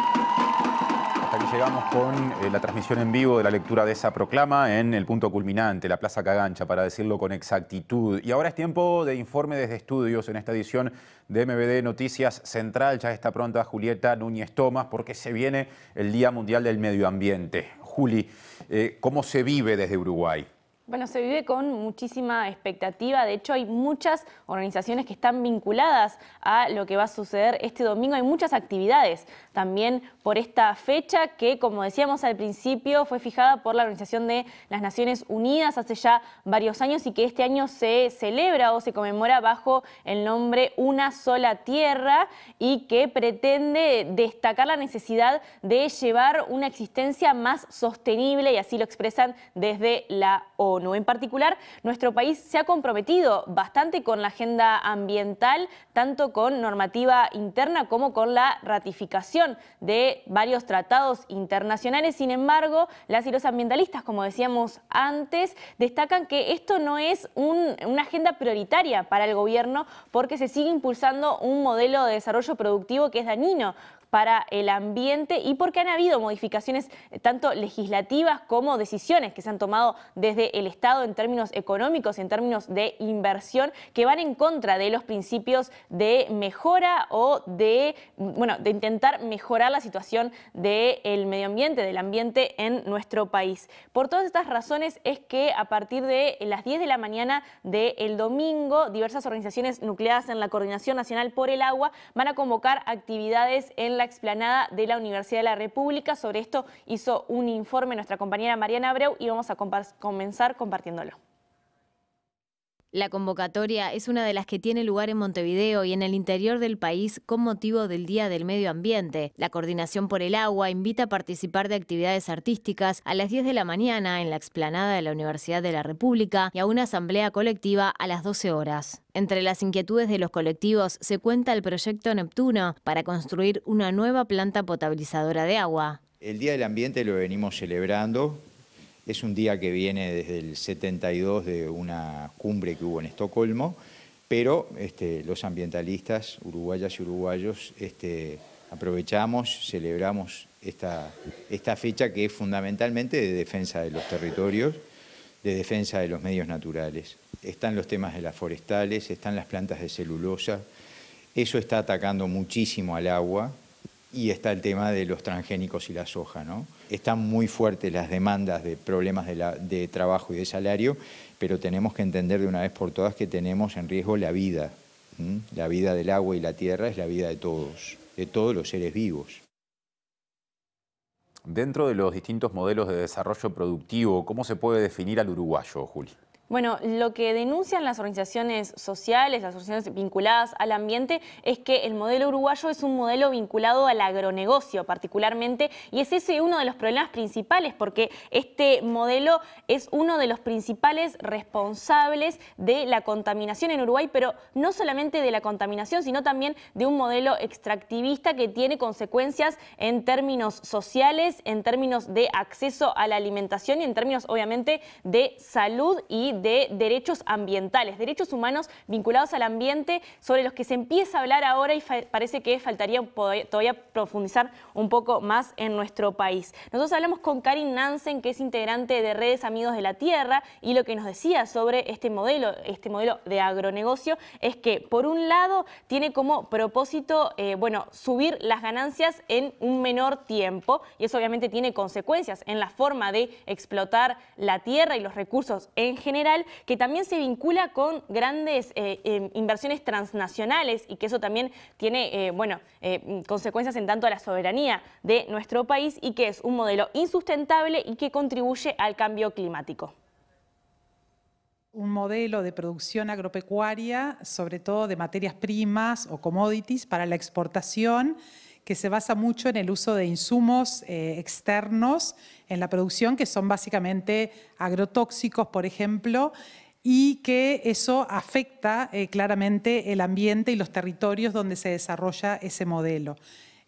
llegamos con eh, la transmisión en vivo de la lectura de esa proclama en el punto culminante, la Plaza Cagancha, para decirlo con exactitud. Y ahora es tiempo de informe desde estudios en esta edición de MBD Noticias Central. Ya está pronta Julieta Núñez Tomás porque se viene el Día Mundial del Medio Ambiente. Juli, eh, ¿cómo se vive desde Uruguay? Bueno, se vive con muchísima expectativa. De hecho, hay muchas organizaciones que están vinculadas a lo que va a suceder este domingo. Hay muchas actividades también por esta fecha que, como decíamos al principio, fue fijada por la Organización de las Naciones Unidas hace ya varios años y que este año se celebra o se conmemora bajo el nombre Una sola Tierra y que pretende destacar la necesidad de llevar una existencia más sostenible y así lo expresan desde la ONU. En particular, nuestro país se ha comprometido bastante con la agenda ambiental, tanto con normativa interna como con la ratificación de varios tratados internacionales. Sin embargo, las y los ambientalistas, como decíamos antes, destacan que esto no es una agenda prioritaria para el gobierno porque se sigue impulsando un modelo de desarrollo productivo que es dañino para el ambiente y porque han habido modificaciones eh, tanto legislativas como decisiones que se han tomado desde el Estado en términos económicos, y en términos de inversión, que van en contra de los principios de mejora o de, mm, bueno, de intentar mejorar la situación del medio ambiente, del ambiente en nuestro país. Por todas estas razones es que a partir de las 10 de la mañana del domingo, diversas organizaciones nucleadas en la Coordinación Nacional por el Agua van a convocar actividades en la explanada de la Universidad de la República. Sobre esto hizo un informe nuestra compañera Mariana Abreu y vamos a comenzar compartiéndolo. La convocatoria es una de las que tiene lugar en Montevideo y en el interior del país con motivo del Día del Medio Ambiente. La Coordinación por el Agua invita a participar de actividades artísticas a las 10 de la mañana en la explanada de la Universidad de la República y a una asamblea colectiva a las 12 horas. Entre las inquietudes de los colectivos se cuenta el proyecto Neptuno para construir una nueva planta potabilizadora de agua. El Día del Ambiente lo venimos celebrando es un día que viene desde el 72 de una cumbre que hubo en Estocolmo, pero este, los ambientalistas uruguayas y uruguayos este, aprovechamos, celebramos esta fecha que es fundamentalmente de defensa de los territorios, de defensa de los medios naturales. Están los temas de las forestales, están las plantas de celulosa, eso está atacando muchísimo al agua, y está el tema de los transgénicos y la soja. ¿no? Están muy fuertes las demandas de problemas de, trabajo y de salario, pero tenemos que entender de una vez por todas que tenemos en riesgo la vida. La vida del agua y la tierra es la vida de todos, de todos los seres vivos. Dentro de los distintos modelos de desarrollo productivo, ¿cómo se puede definir al uruguayo, Juli? Bueno, lo que denuncian las organizaciones sociales, las organizaciones vinculadas al ambiente, es que el modelo uruguayo es un modelo vinculado al agronegocio particularmente, y es ese uno de los problemas principales, porque este modelo es uno de los principales responsables de la contaminación en Uruguay, pero no solamente de la contaminación, sino también de un modelo extractivista que tiene consecuencias en términos sociales, en términos de acceso a la alimentación y en términos, obviamente, de salud y de de derechos ambientales, derechos humanos vinculados al ambiente, sobre los que se empieza a hablar ahora y parece que faltaría todavía profundizar un poco más en nuestro país. Nosotros hablamos con Karin Nansen, que es integrante de Redes Amigos de la Tierra, y lo que nos decía sobre este modelo, este modelo de agronegocio, es que por un lado tiene como propósito, eh, bueno, subir las ganancias en un menor tiempo, y eso obviamente tiene consecuencias en la forma de explotar la tierra y los recursos en general, que también se vincula con grandes eh, em, inversiones transnacionales y que eso también tiene, eh, eh, consecuencias en tanto a la soberanía de nuestro país y que es un modelo insustentable y que contribuye al cambio climático un modelo de producción agropecuaria, sobre todo de materias primas o commodities para la exportación que se basa mucho en el uso de insumos eh, externos en la producción, que son básicamente agrotóxicos, por ejemplo, y que eso afecta eh, claramente el ambiente y los territorios donde se desarrolla ese modelo.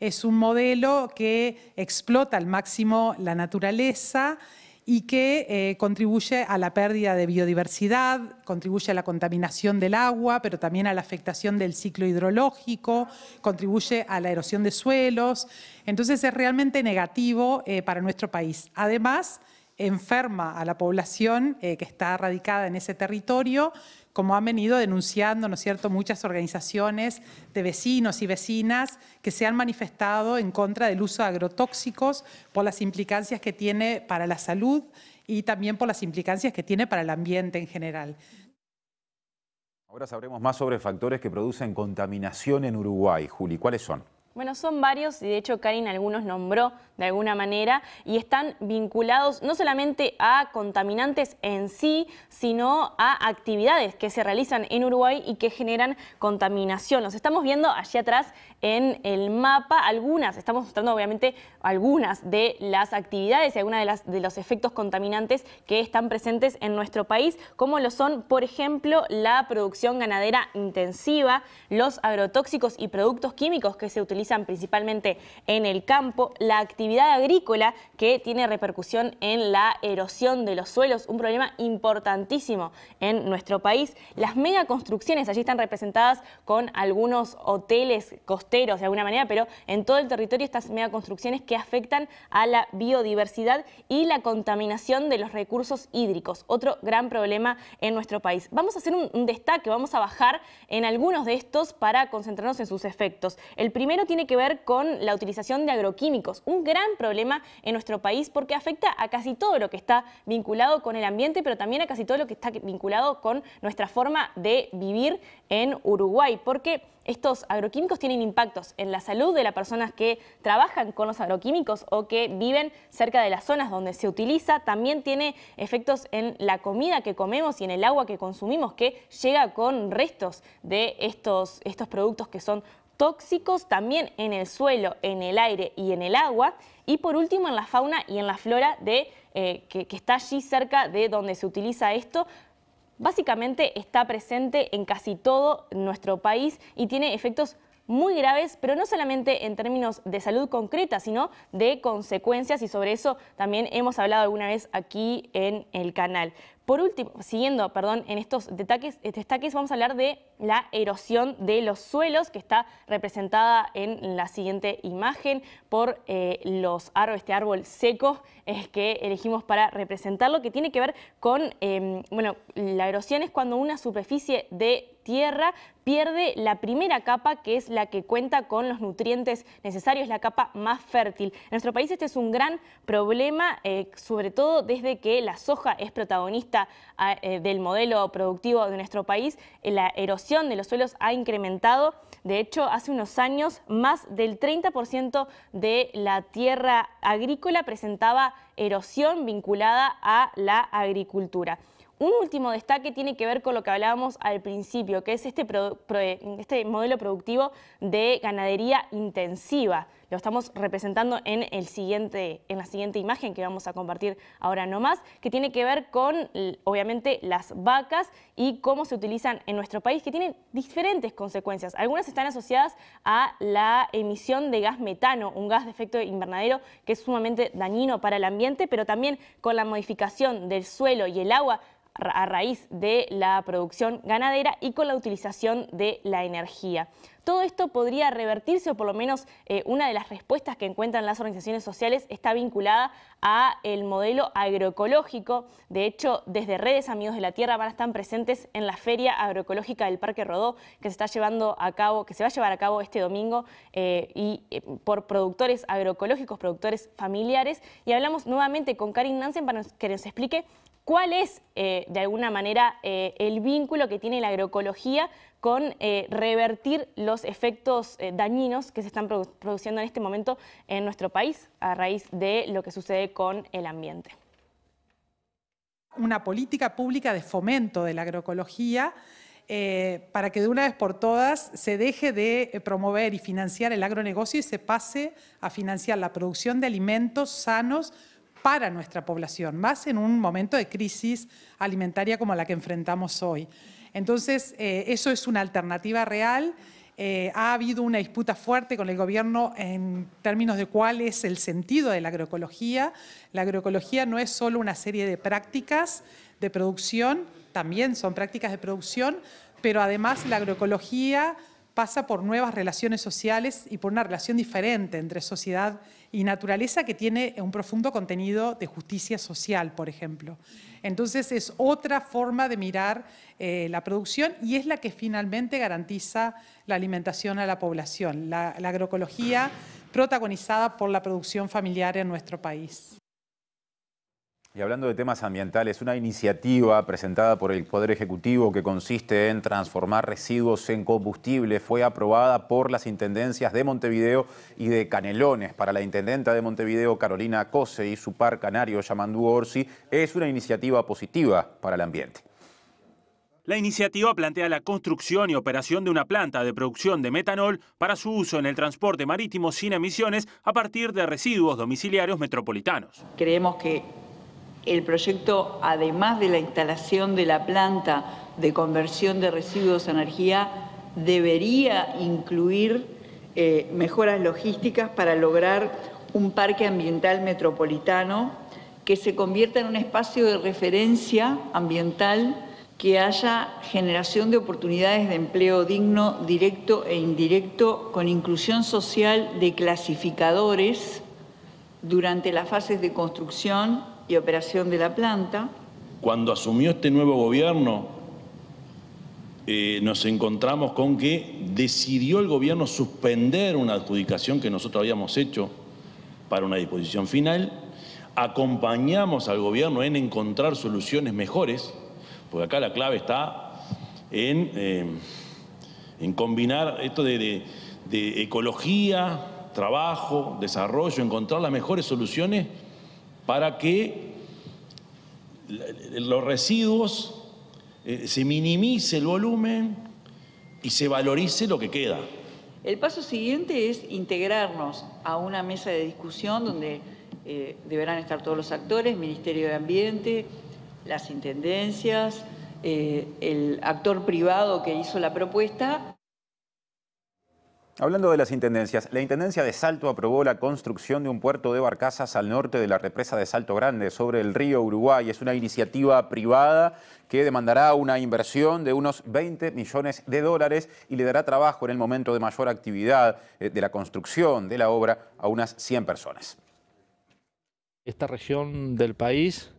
Es un modelo que explota al máximo la naturaleza y que eh, contribuye a la pérdida de biodiversidad, contribuye a la contaminación del agua, pero también a la afectación del ciclo hidrológico, contribuye a la erosión de suelos. Entonces es realmente negativo eh, para nuestro país. Además, enferma a la población eh, que está radicada en ese territorio como han venido denunciando, ¿no es cierto?, muchas organizaciones de vecinos y vecinas que se han manifestado en contra del uso de agrotóxicos por las implicancias que tiene para la salud y también por las implicancias que tiene para el ambiente en general. Ahora sabremos más sobre factores que producen contaminación en Uruguay. Juli, ¿cuáles son? Bueno, son varios y de hecho Karin algunos nombró de alguna manera y están vinculados no solamente a contaminantes en sí, sino a actividades que se realizan en Uruguay y que generan contaminación. Los estamos viendo allí atrás en el mapa algunas, estamos mostrando obviamente algunas de las actividades y algunas de, de los efectos contaminantes que están presentes en nuestro país, como lo son, por ejemplo, la producción ganadera intensiva, los agrotóxicos y productos químicos que se utilizan principalmente en el campo, la actividad agrícola que tiene repercusión en la erosión de los suelos, un problema importantísimo en nuestro país, las megaconstrucciones, allí están representadas con algunos hoteles costeros, de alguna manera, pero en todo el territorio estas megaconstrucciones que afectan a la biodiversidad y la contaminación de los recursos hídricos, otro gran problema en nuestro país. Vamos a hacer un, un destaque, vamos a bajar en algunos de estos para concentrarnos en sus efectos. El primero tiene que ver con la utilización de agroquímicos, un gran problema en nuestro país porque afecta a casi todo lo que está vinculado con el ambiente, pero también a casi todo lo que está vinculado con nuestra forma de vivir en Uruguay, porque estos agroquímicos tienen impactos en la salud de las personas que trabajan con los agroquímicos o que viven cerca de las zonas donde se utiliza. También tiene efectos en la comida que comemos y en el agua que consumimos que llega con restos de estos, estos productos que son tóxicos también en el suelo, en el aire y en el agua. Y por último en la fauna y en la flora de, eh, que está allí cerca de donde se utiliza esto básicamente está presente en casi todo nuestro país y tiene efectos muy graves, pero no solamente en términos de salud concreta, sino de consecuencias y sobre eso también hemos hablado alguna vez aquí en el canal. Por último, siguiendo, perdón, en estos destaques, vamos a hablar de la erosión de los suelos que está representada en la siguiente imagen por eh, los árboles, este árbol seco es que elegimos para representarlo, que tiene que ver con, em, bueno, la erosión es cuando una superficie de tierra pierde la primera capa que es la que cuenta con los nutrientes necesarios, la capa más fértil. En nuestro país este es un gran problema, eh, sobre todo desde que la soja es protagonista ah, eh, del modelo productivo de nuestro país, eh, la erosión de los suelos ha incrementado. De hecho, hace unos años más del 30% de la tierra agrícola presentaba erosión vinculada a la agricultura. Un último destaque tiene que ver con lo que hablábamos al principio, que es este, este, modelo productivo de ganadería intensiva. Lo estamos representando en, el siguiente, en la siguiente imagen que vamos a compartir ahora no más, que tiene que ver con, obviamente, las vacas y cómo se utilizan en nuestro país, que tienen diferentes consecuencias. Algunas están asociadas a la emisión de gas metano, un gas de efecto invernadero que es sumamente dañino para el ambiente, pero también con la modificación del suelo y el agua a raíz de la producción ganadera y con la utilización de la energía. Todo esto podría revertirse, o por lo menos eh, una de las respuestas que encuentran las organizaciones sociales está vinculada a el modelo agroecológico. De hecho, desde Redes Amigos de la Tierra van a estar presentes en la Feria Agroecológica del Parque Rodó, que se está llevando a cabo, que se va a llevar a cabo este domingo eh, y eh, por productores agroecológicos, productores familiares. Y hablamos nuevamente con Karin Nansen para que nos explique ¿Cuál es, eh, de alguna manera, eh, el vínculo que tiene la agroecología con eh, revertir los efectos dañinos que se están produciendo en este momento en nuestro país a raíz de lo que sucede con el ambiente? Una política pública de fomento de la agroecología para que de una vez por todas se deje de promover y financiar el agronegocio y se pase a financiar la producción de alimentos sanos para nuestra población, más en un momento de crisis alimentaria como la que enfrentamos hoy. Entonces, eh, eso es una alternativa real. Eh, ha habido una disputa fuerte con el gobierno en términos de cuál es el sentido de la agroecología. La agroecología no es solo una serie de prácticas de producción, también son prácticas de producción, pero además la agroecología pasa por nuevas relaciones sociales y por una relación diferente entre sociedad y naturaleza que tiene un profundo contenido de justicia social, por ejemplo. Entonces es otra forma de mirar eh, la producción y es la que finalmente garantiza la alimentación a la población, la agroecología protagonizada por la producción familiar en nuestro país. Y hablando de temas ambientales, una iniciativa presentada por el Poder Ejecutivo que consiste en transformar residuos en combustible fue aprobada por las intendencias de Montevideo y de Canelones. Para la intendenta de Montevideo, Carolina Cose, y su par canario, Yamandú Orsi, es una iniciativa positiva para el ambiente. La iniciativa plantea la construcción y operación de una planta de producción de metanol para su uso en el transporte marítimo sin emisiones a partir de residuos domiciliarios metropolitanos. Creemos que el proyecto, además de la instalación de la planta de conversión de residuos a energía, debería incluir eh, mejoras logísticas para lograr un parque ambiental metropolitano que se convierta en un espacio de referencia ambiental que haya generación de oportunidades de empleo digno, directo e indirecto, con inclusión social de clasificadores durante las fases de construcción y operación de la planta. Cuando asumió este nuevo gobierno, eh, nos encontramos con que decidió el gobierno suspender una adjudicación que nosotros habíamos hecho para una disposición final. Acompañamos al gobierno en encontrar soluciones mejores, porque acá la clave está en, eh, en combinar esto de ecología, trabajo, desarrollo, encontrar las mejores soluciones para que los residuos eh, se minimice el volumen y se valorice lo que queda. El paso siguiente es integrarnos a una mesa de discusión donde eh, deberán estar todos los actores, Ministerio de Ambiente, las intendencias, eh, el actor privado que hizo la propuesta Hablando de las intendencias, la Intendencia de Salto aprobó la construcción de un puerto de barcazas al norte de la represa de Salto Grande sobre el río Uruguay. Es una iniciativa privada que demandará una inversión de unos 20 millones de dólares y le dará trabajo en el momento de mayor actividad eh, de la construcción de la obra a unas 100 personas. Esta región del país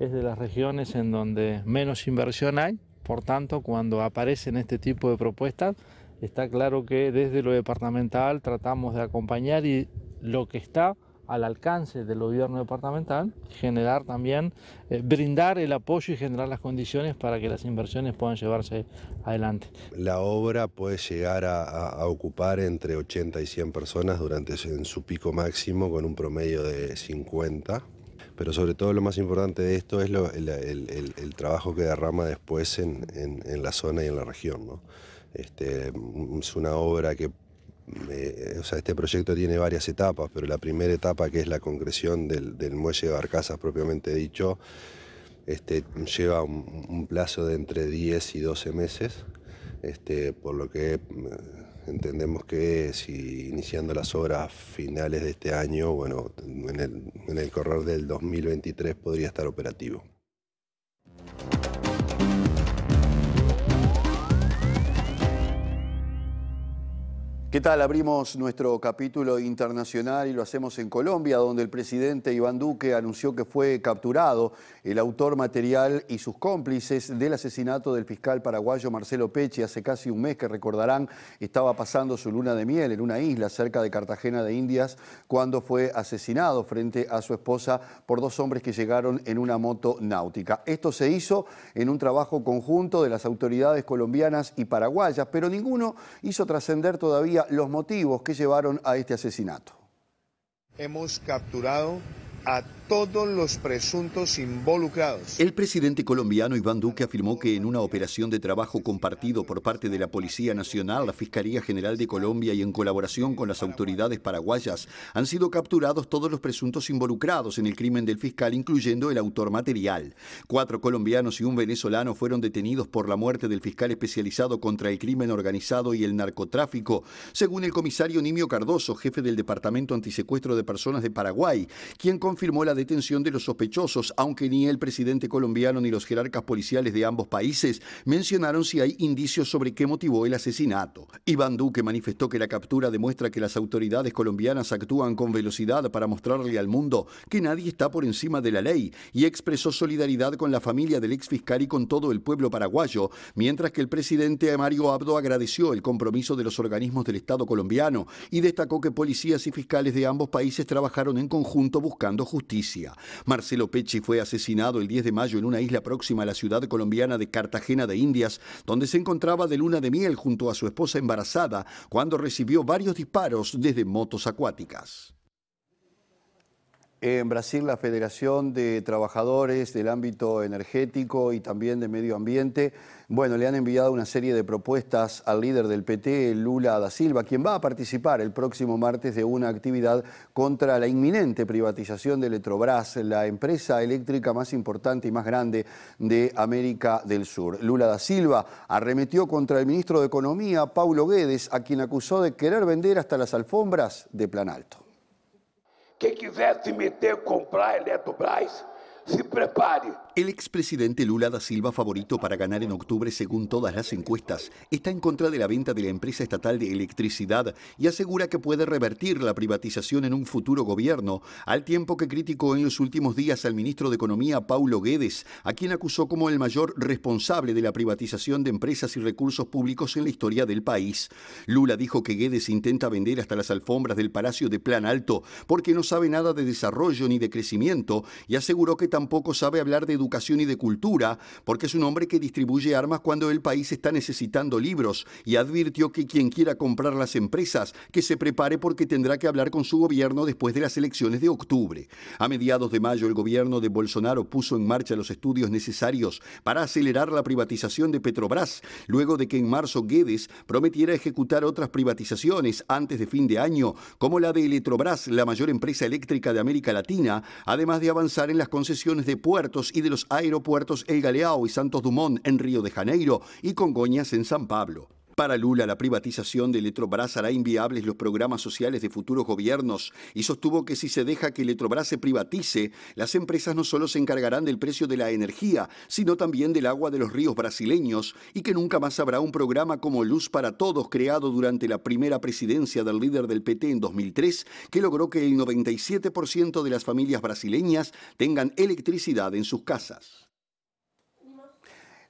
es de las regiones en donde menos inversión hay, por tanto cuando aparecen este tipo de propuestas está claro que desde lo departamental tratamos de acompañar y lo que está al alcance del gobierno departamental, generar también, eh, brindar el apoyo y generar las condiciones para que las inversiones puedan llevarse adelante. La obra puede llegar a, ocupar entre 80 y 100 personas durante en su pico máximo con un promedio de 50 pero sobre todo lo más importante de esto es el, trabajo que derrama después en, en, la zona y en la región. ¿no? Este, es una obra que, eh, o sea, este proyecto tiene varias etapas, pero la primera etapa, que es la concreción del, muelle de Barcazas propiamente dicho, este, lleva un, plazo de entre 10 y 12 meses, este, por lo que mm, entendemos que si iniciando las obras finales de este año, bueno, en el, en el correr del 2023 podría estar operativo. ¿Qué tal? Abrimos nuestro capítulo internacional y lo hacemos en Colombia, donde el presidente Iván Duque anunció que fue capturado el autor material y sus cómplices del asesinato del fiscal paraguayo Marcelo Pecci hace casi un mes que recordarán estaba pasando su luna de miel en una isla cerca de Cartagena de Indias cuando fue asesinado frente a su esposa por dos hombres que llegaron en una moto náutica. Esto se hizo en un trabajo conjunto de las autoridades colombianas y paraguayas, pero ninguno hizo trascender todavía los motivos que llevaron a este asesinato. Hemos capturado a todos los presuntos involucrados. El presidente colombiano Iván Duque afirmó que en una operación de trabajo compartido por parte de la Policía Nacional, la Fiscalía General de Colombia y en colaboración con las autoridades paraguayas, han sido capturados todos los presuntos involucrados en el crimen del fiscal, incluyendo el autor material. Cuatro colombianos y un venezolano fueron detenidos por la muerte del fiscal especializado contra el crimen organizado y el narcotráfico, según el comisario Nimio Cardoso, jefe del Departamento Antisecuestro de Personas de Paraguay, quien con confirmó la detención de los sospechosos, aunque ni el presidente colombiano ni los jerarcas policiales de ambos países mencionaron si hay indicios sobre qué motivó el asesinato. Iván Duque manifestó que la captura demuestra que las autoridades colombianas actúan con velocidad para mostrarle al mundo que nadie está por encima de la ley y expresó solidaridad con la familia del ex fiscal y con todo el pueblo paraguayo, mientras que el presidente Mario Abdo agradeció el compromiso de los organismos del Estado colombiano y destacó que policías y fiscales de ambos países trabajaron en conjunto buscando justicia. Marcelo Pecci fue asesinado el 10 de mayo en una isla próxima a la ciudad colombiana de Cartagena de Indias, donde se encontraba de luna de miel junto a su esposa embarazada cuando recibió varios disparos desde motos acuáticas. En Brasil, la Federación de Trabajadores del Ámbito Energético y también de Medio Ambiente bueno, le han enviado una serie de propuestas al líder del PT, Lula da Silva, quien va a participar el próximo martes de una actividad contra la inminente privatización de Electrobras, la empresa eléctrica más importante y más grande de América del Sur. Lula da Silva arremetió contra el ministro de Economía, Paulo Guedes, a quien acusó de querer vender hasta las alfombras de Planalto. Quien quiera meter comprar Eletrobras, se prepare. El expresidente Lula da Silva, favorito para ganar en octubre según todas las encuestas, está en contra de la venta de la empresa estatal de electricidad y asegura que puede revertir la privatización en un futuro gobierno, al tiempo que criticó en los últimos días al ministro de Economía Paulo Guedes, a quien acusó como el mayor responsable de la privatización de empresas y recursos públicos en la historia del país. Lula dijo que Guedes intenta vender hasta las alfombras del Palacio de Plan Alto porque no sabe nada de desarrollo ni de crecimiento y aseguró que tampoco sabe hablar de educación y de cultura, porque es un hombre que distribuye armas cuando el país está necesitando libros y advirtió que quien quiera comprar las empresas, que se prepare porque tendrá que hablar con su gobierno después de las elecciones de octubre. A mediados de mayo el gobierno de Bolsonaro puso en marcha los estudios necesarios para acelerar la privatización de Petrobras, luego de que en marzo Guedes prometiera ejecutar otras privatizaciones antes de fin de año, como la de Electrobras, la mayor empresa eléctrica de América Latina, además de avanzar en las concesiones de puertos y de los aeropuertos El Galeao y Santos Dumont en Río de Janeiro y Congoñas en San Pablo. Para Lula, la privatización de Electrobras hará inviables los programas sociales de futuros gobiernos y sostuvo que si se deja que Electrobras se privatice, las empresas no solo se encargarán del precio de la energía, sino también del agua de los ríos brasileños y que nunca más habrá un programa como Luz para Todos creado durante la primera presidencia del líder del PT en 2003, que logró que el 97% de las familias brasileñas tengan electricidad en sus casas.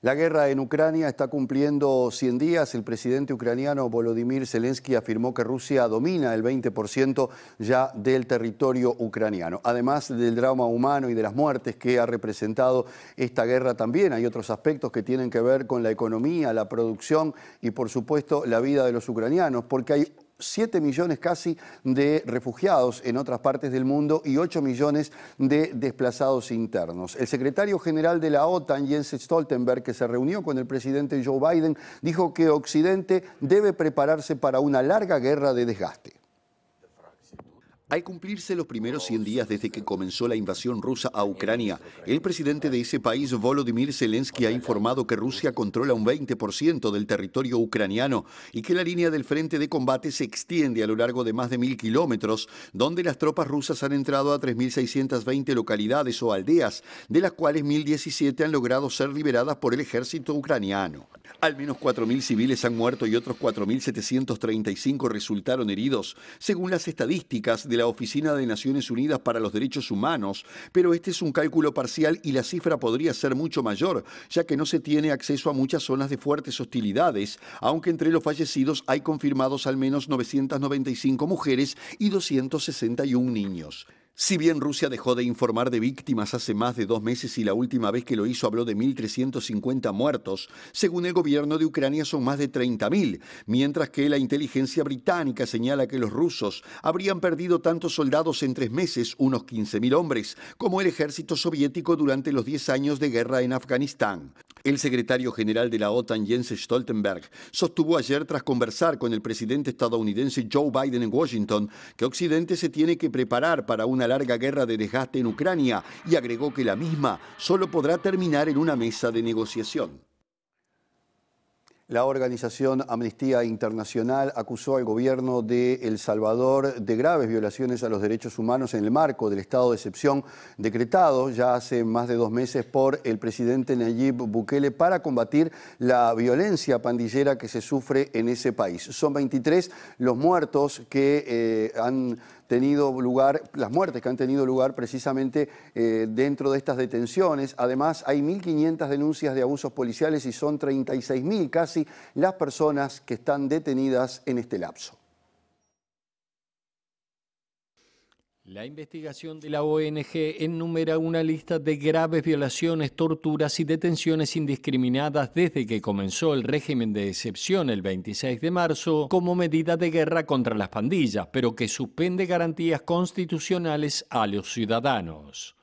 La guerra en Ucrania está cumpliendo 100 días. El presidente ucraniano Volodymyr Zelensky afirmó que Rusia domina el 20% ya del territorio ucraniano. Además del drama humano y de las muertes que ha representado esta guerra también, hay otros aspectos que tienen que ver con la economía, la producción y por supuesto la vida de los ucranianos, porque hay 7 millones casi de refugiados en otras partes del mundo y 8 millones de desplazados internos. El secretario general de la OTAN, Jens Stoltenberg, que se reunió con el presidente Joe Biden, dijo que Occidente debe prepararse para una larga guerra de desgaste. Al cumplirse los primeros 100 días desde que comenzó la invasión rusa a Ucrania, el presidente de ese país, Volodymyr Zelensky, ha informado que Rusia controla un 20% del territorio ucraniano y que la línea del frente de combate se extiende a lo largo de más de mil kilómetros, donde las tropas rusas han entrado a 3.620 localidades o aldeas, de las cuales 1.017 han logrado ser liberadas por el ejército ucraniano. Al menos 4.000 civiles han muerto y otros 4.735 resultaron heridos, según las estadísticas de la Oficina de Naciones Unidas para los Derechos Humanos, pero este es un cálculo parcial y la cifra podría ser mucho mayor, ya que no se tiene acceso a muchas zonas de fuertes hostilidades, aunque entre los fallecidos hay confirmados al menos 995 mujeres y 261 niños. Si bien Rusia dejó de informar de víctimas hace más de dos meses y la última vez que lo hizo habló de 1.350 muertos, según el gobierno de Ucrania son más de 30.000, mientras que la inteligencia británica señala que los rusos habrían perdido tantos soldados en tres meses, unos 15.000 hombres, como el ejército soviético durante los 10 años de guerra en Afganistán. El secretario general de la OTAN, Jens Stoltenberg, sostuvo ayer tras conversar con el presidente estadounidense Joe Biden en Washington que Occidente se tiene que preparar para una larga guerra de desgaste en Ucrania y agregó que la misma solo podrá terminar en una mesa de negociación. La organización Amnistía Internacional acusó al gobierno de El Salvador de graves violaciones a los derechos humanos en el marco del estado de excepción decretado ya hace más de dos meses por el presidente Nayib Bukele para combatir la violencia pandillera que se sufre en ese país. Son 23 los muertos que eh, han tenido lugar, las muertes que han tenido lugar precisamente eh, dentro de estas detenciones. Además, hay 1.500 denuncias de abusos policiales y son 36.000 casi las personas que están detenidas en este lapso. La investigación de la ONG enumera una lista de graves violaciones, torturas y detenciones indiscriminadas desde que comenzó el régimen de excepción el 26 de marzo como medida de guerra contra las pandillas, pero que suspende garantías constitucionales a los ciudadanos.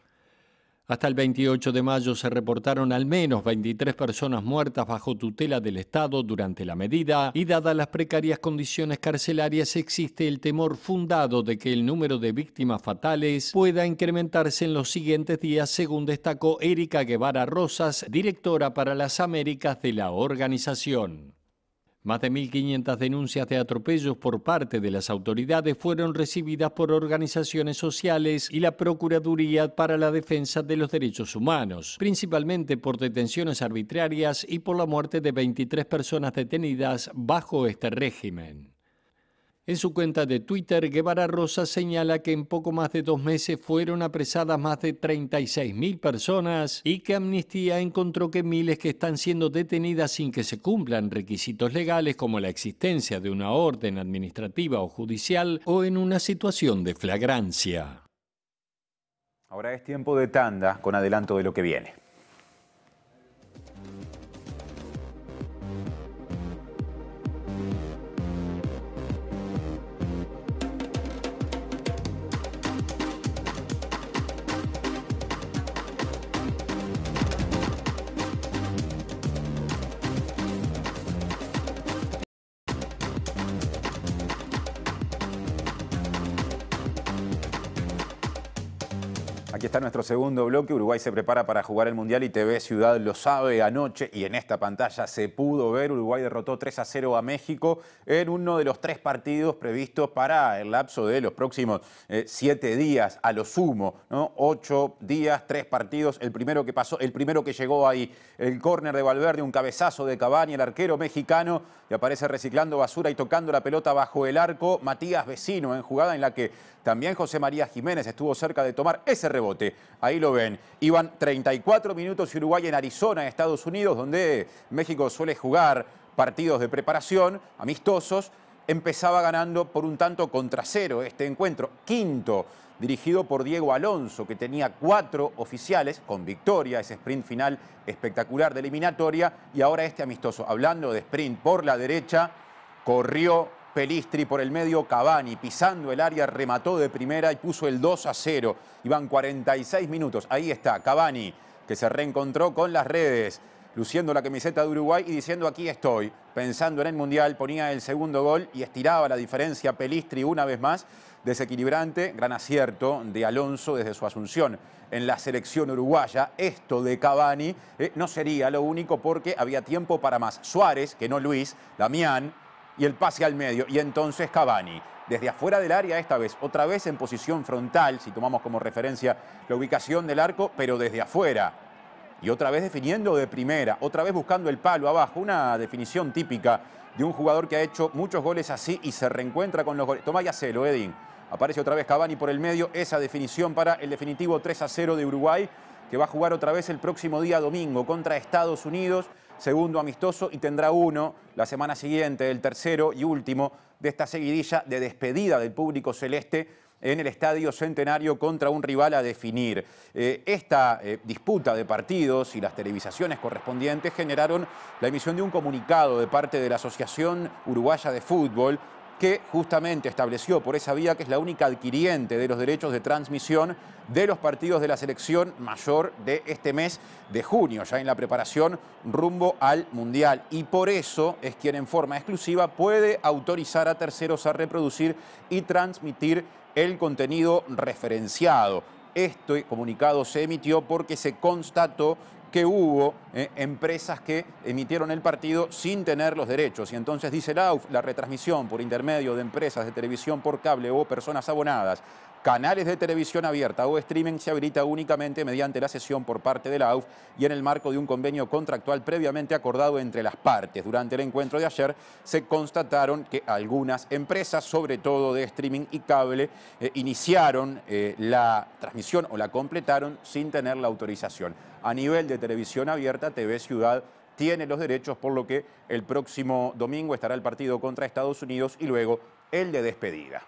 Hasta el 28 de mayo se reportaron al menos 23 personas muertas bajo tutela del Estado durante la medida y dadas las precarias condiciones carcelarias existe el temor fundado de que el número de víctimas fatales pueda incrementarse en los siguientes días, según destacó Erika Guevara Rosas, directora para las Américas de la organización. Más de 1.500 denuncias de atropellos por parte de las autoridades fueron recibidas por organizaciones sociales y la Procuraduría para la Defensa de los Derechos Humanos, principalmente por detenciones arbitrarias y por la muerte de 23 personas detenidas bajo este régimen. En su cuenta de Twitter, Guevara Rosa señala que en poco más de dos meses fueron apresadas más de 36.000 personas y que Amnistía encontró que miles que están siendo detenidas sin que se cumplan requisitos legales como la existencia de una orden administrativa o judicial o en una situación de flagrancia. Ahora es tiempo de tanda con adelanto de lo que viene. está nuestro segundo bloque. Uruguay se prepara para jugar el Mundial y TV Ciudad lo sabe anoche y en esta pantalla se pudo ver. Uruguay derrotó 3 a 0 a México en uno de los tres partidos previstos para el lapso de los próximos eh, siete días, a lo sumo, Ocho días, tres partidos. El primero que pasó, el primero que llegó ahí, el córner de Valverde, un cabezazo de Cavani, el arquero mexicano, y aparece reciclando basura y tocando la pelota bajo el arco. Matías Vecino en jugada en la que también José María Jiménez estuvo cerca de tomar ese rebote. Ahí lo ven. Iban 34 minutos Uruguay en Arizona, Estados Unidos, donde México suele jugar partidos de preparación, amistosos. Empezaba ganando por un tanto contra cero este encuentro. Quinto, dirigido por Diego Alonso, que tenía cuatro oficiales con victoria, ese sprint final espectacular de eliminatoria. Y ahora este amistoso, hablando de sprint por la derecha, corrió Pelistri por el medio Cavani, pisando el área, remató de primera y puso el 2 a 0. Iban 46 minutos. Ahí está Cavani, que se reencontró con las redes, luciendo la camiseta de Uruguay y diciendo aquí estoy. Pensando en el Mundial, ponía el segundo gol y estiraba la diferencia Pelistri una vez más. Desequilibrante, gran acierto de Alonso desde su asunción en la selección uruguaya. Esto de Cavani eh, no sería lo único porque había tiempo para más. Suárez, que no Luis, Damián, y el pase al medio. Y entonces Cavani, desde afuera del área esta vez, otra vez en posición frontal, si tomamos como referencia la ubicación del arco, pero desde afuera. Y otra vez definiendo de primera, otra vez buscando el palo abajo, una definición típica de un jugador que ha hecho muchos goles así y se reencuentra con los goles. Toma y Edin. Aparece otra vez Cavani por el medio, esa definición para el definitivo 3 a 0 de Uruguay, que va a jugar otra vez el próximo día domingo contra Estados Unidos segundo amistoso y tendrá uno la semana siguiente, el tercero y último de esta seguidilla de despedida del público celeste en el Estadio Centenario contra un rival a definir. Eh, esta eh, disputa de partidos y las televisaciones correspondientes generaron la emisión de un comunicado de parte de la Asociación Uruguaya de Fútbol que justamente estableció por esa vía que es la única adquiriente de los derechos de transmisión de los partidos de la selección mayor de este mes de junio, ya en la preparación rumbo al Mundial. Y por eso es quien en forma exclusiva puede autorizar a terceros a reproducir y transmitir el contenido referenciado. Este comunicado se emitió porque se constató que hubo eh, empresas que emitieron el partido sin tener los derechos. Y entonces dice la, la retransmisión por intermedio de empresas de televisión por cable o personas abonadas Canales de televisión abierta o streaming se habilita únicamente mediante la sesión por parte de la AUF y en el marco de un convenio contractual previamente acordado entre las partes. Durante el encuentro de ayer se constataron que algunas empresas, sobre todo de streaming y cable, eh, iniciaron eh, la transmisión o la completaron sin tener la autorización. A nivel de televisión abierta, TV Ciudad tiene los derechos, por lo que el próximo domingo estará el partido contra Estados Unidos y luego el de despedida.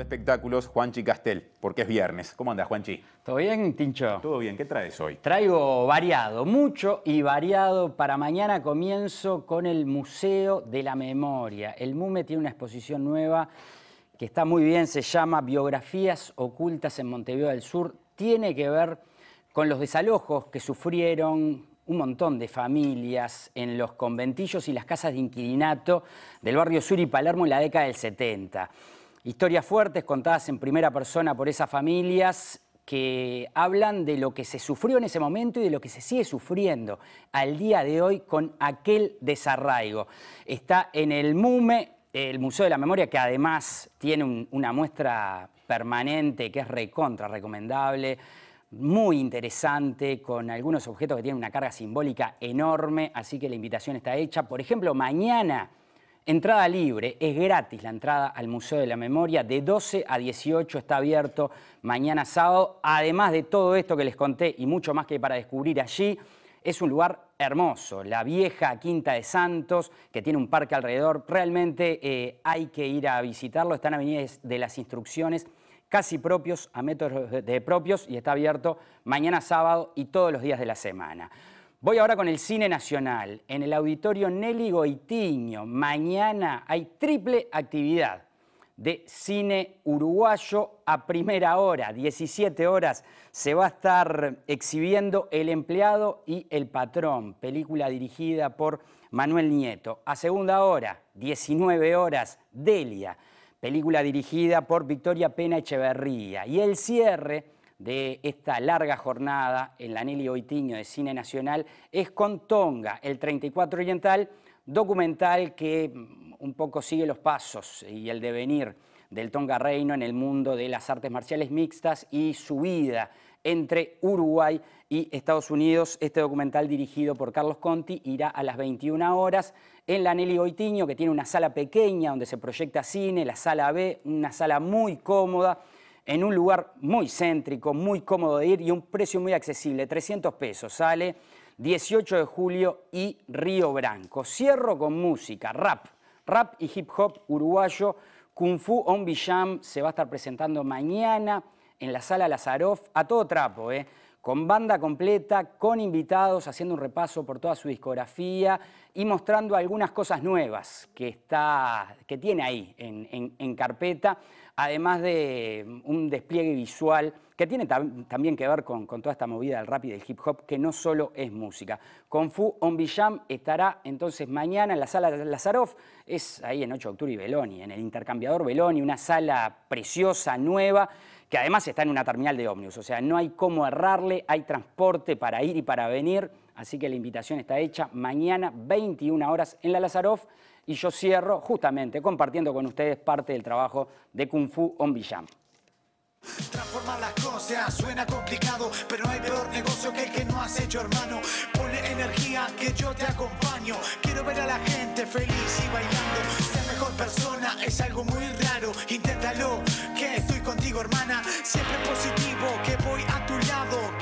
de espectáculos, Juanchi Castel, porque es viernes. ¿Cómo andas, Juanchi? ¿Todo bien, Tincho? Todo bien, ¿qué traes hoy? Traigo variado, mucho y variado. Para mañana comienzo con el Museo de la Memoria. El MUME tiene una exposición nueva que está muy bien, se llama Biografías ocultas en Montevideo del Sur. Tiene que ver con los desalojos que sufrieron un montón de familias en los conventillos y las casas de inquilinato del barrio Sur y Palermo en la década del 70. Historias fuertes contadas en primera persona por esas familias que hablan de lo que se sufrió en ese momento y de lo que se sigue sufriendo al día de hoy con aquel desarraigo. Está en el MUME, el Museo de la Memoria, que además tiene una muestra permanente que es recontra recomendable, muy interesante, con algunos objetos que tienen una carga simbólica enorme, así que la invitación está hecha. Por ejemplo, mañana Entrada libre, es gratis la entrada al Museo de la Memoria, de 12 a 18 está abierto mañana sábado. Además de todo esto que les conté y mucho más que para descubrir allí, es un lugar hermoso, la vieja Quinta de Santos, que tiene un parque alrededor, realmente eh, hay que ir a visitarlo, están avenidas de las instrucciones casi propios, a metros de propios, y está abierto mañana sábado y todos los días de la semana. Voy ahora con el cine nacional. En el auditorio Nelly Goitiño, mañana hay triple actividad de cine uruguayo a primera hora, 17 horas, se va a estar exhibiendo El empleado y El patrón, película dirigida por Manuel Nieto. A segunda hora, 19 horas, Delia, película dirigida por Victoria Pena Echeverría. Y el cierre de esta larga jornada en la Nelly Oitiño de Cine Nacional es con Tonga, el 34 Oriental, documental que mm, un poco sigue los pasos y el devenir del Tonga Reino en el mundo de las artes marciales mixtas y su vida entre Uruguay y Estados Unidos. Este documental dirigido por Carlos Conti irá a las 21 horas en la Nelly Oitiño que tiene una sala pequeña donde se proyecta cine, la sala B, una sala muy cómoda en un lugar muy céntrico, muy cómodo de ir y un precio muy accesible, 300 pesos sale, 18 de julio y Río Branco. Cierro con música, rap, rap y hip hop uruguayo, Kung Fu On Bijam se va a estar presentando mañana en la sala Lazaroff, a todo trapo, ¿eh? con banda completa, con invitados, haciendo un repaso por toda su discografía y mostrando algunas cosas nuevas que, está, que tiene ahí en carpeta además de mm, un despliegue visual que tiene también que ver con, toda esta movida del rap y del hip hop, que no solo es música. Kung Fu Villam estará entonces mañana en la sala de Lazaroff, es ahí en 8 de octubre y Beloni, en el intercambiador Beloni, una sala preciosa, nueva, que además está en una terminal de ómnibus, o sea, no hay cómo errarle, hay transporte para ir y para venir, así que la invitación está hecha mañana 21 horas en la Lazaroff y yo cierro justamente compartiendo con ustedes parte del trabajo de Kung Fu On Villam. Transformar las cosas suena complicado, pero hay peor negocio que el que no has hecho, hermano. Ponle energía que yo te acompaño. Quiero ver a la gente feliz y bailando. Ser mejor persona es algo muy raro. Inténtalo, que estoy contigo, hermana. Siempre positivo, que voy a tu lado.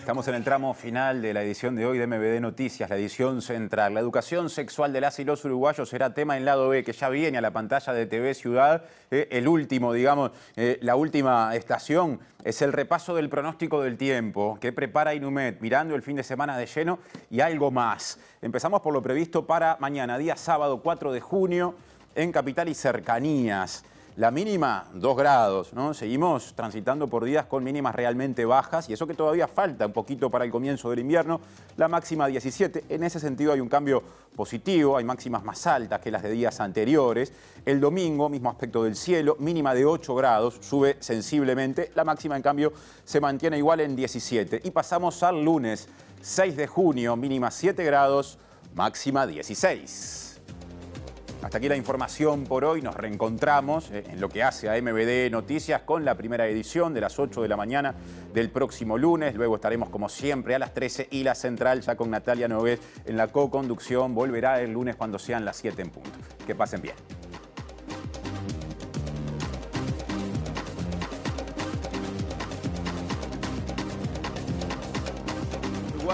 Estamos en el tramo final de la edición de hoy de MBD Noticias, la edición central. La educación sexual de las y los uruguayos será tema en lado B, que ya viene a la pantalla de TV Ciudad. Eh, el último, digamos, eh, la última estación es el repaso del pronóstico del tiempo que prepara Inumet, mirando el fin de semana de lleno y algo más. Empezamos por lo previsto para mañana, día sábado 4 de junio, en Capital y Cercanías. La mínima, 2 grados, ¿no? Seguimos transitando por días con mínimas realmente bajas y eso que todavía falta un poquito para el comienzo del invierno. La máxima 17. En ese sentido hay un cambio positivo, hay máximas más altas que las de días anteriores. El domingo, mismo aspecto del cielo, mínima de 8 grados, sube sensiblemente. La máxima, en cambio, se mantiene igual en 17. Y pasamos al lunes, 6 de junio, mínima 7 grados, máxima 16. Hasta aquí la información por hoy. Nos reencontramos eh, en lo que hace a MBD Noticias con la primera edición de las 8 de la mañana del próximo lunes. Luego estaremos como siempre a las 13 y la central ya con Natalia Noves en la co-conducción. Volverá el lunes cuando sean las 7 en punto. Que pasen bien.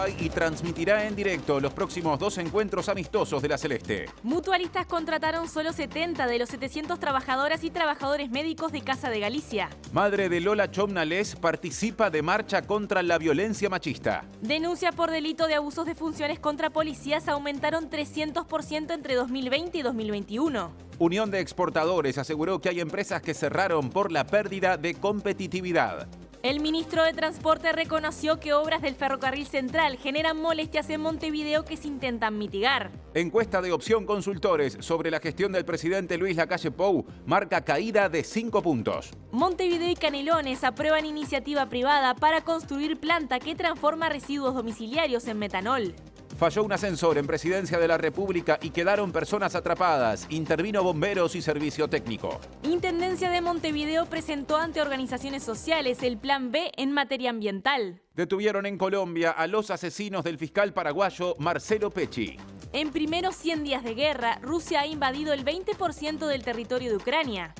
y transmitirá en directo los próximos dos encuentros amistosos de la Celeste. Mutualistas contrataron solo 70 de los 700 trabajadoras y trabajadores médicos de Casa de Galicia. Madre de Lola Chomnales participa de marcha contra la violencia machista. Denuncia por delito de abusos de funciones contra policías aumentaron 300% entre 2020 y 2021. Unión de Exportadores aseguró que hay empresas que cerraron por la pérdida de competitividad. El ministro de Transporte reconoció que obras del ferrocarril central generan molestias en Montevideo que se intentan mitigar. Encuesta de opción consultores sobre la gestión del presidente Luis Lacalle Pou marca caída de 5 puntos. Montevideo y Canelones aprueban iniciativa privada para construir planta que transforma residuos domiciliarios en metanol. Falló un ascensor en Presidencia de la República y quedaron personas atrapadas. Intervino bomberos y servicio técnico. Intendencia de Montevideo presentó ante organizaciones sociales el Plan B en materia ambiental. Detuvieron en Colombia a los asesinos del fiscal paraguayo Marcelo Pecci. En primeros 100 días de guerra, Rusia ha invadido el 20% del territorio de Ucrania.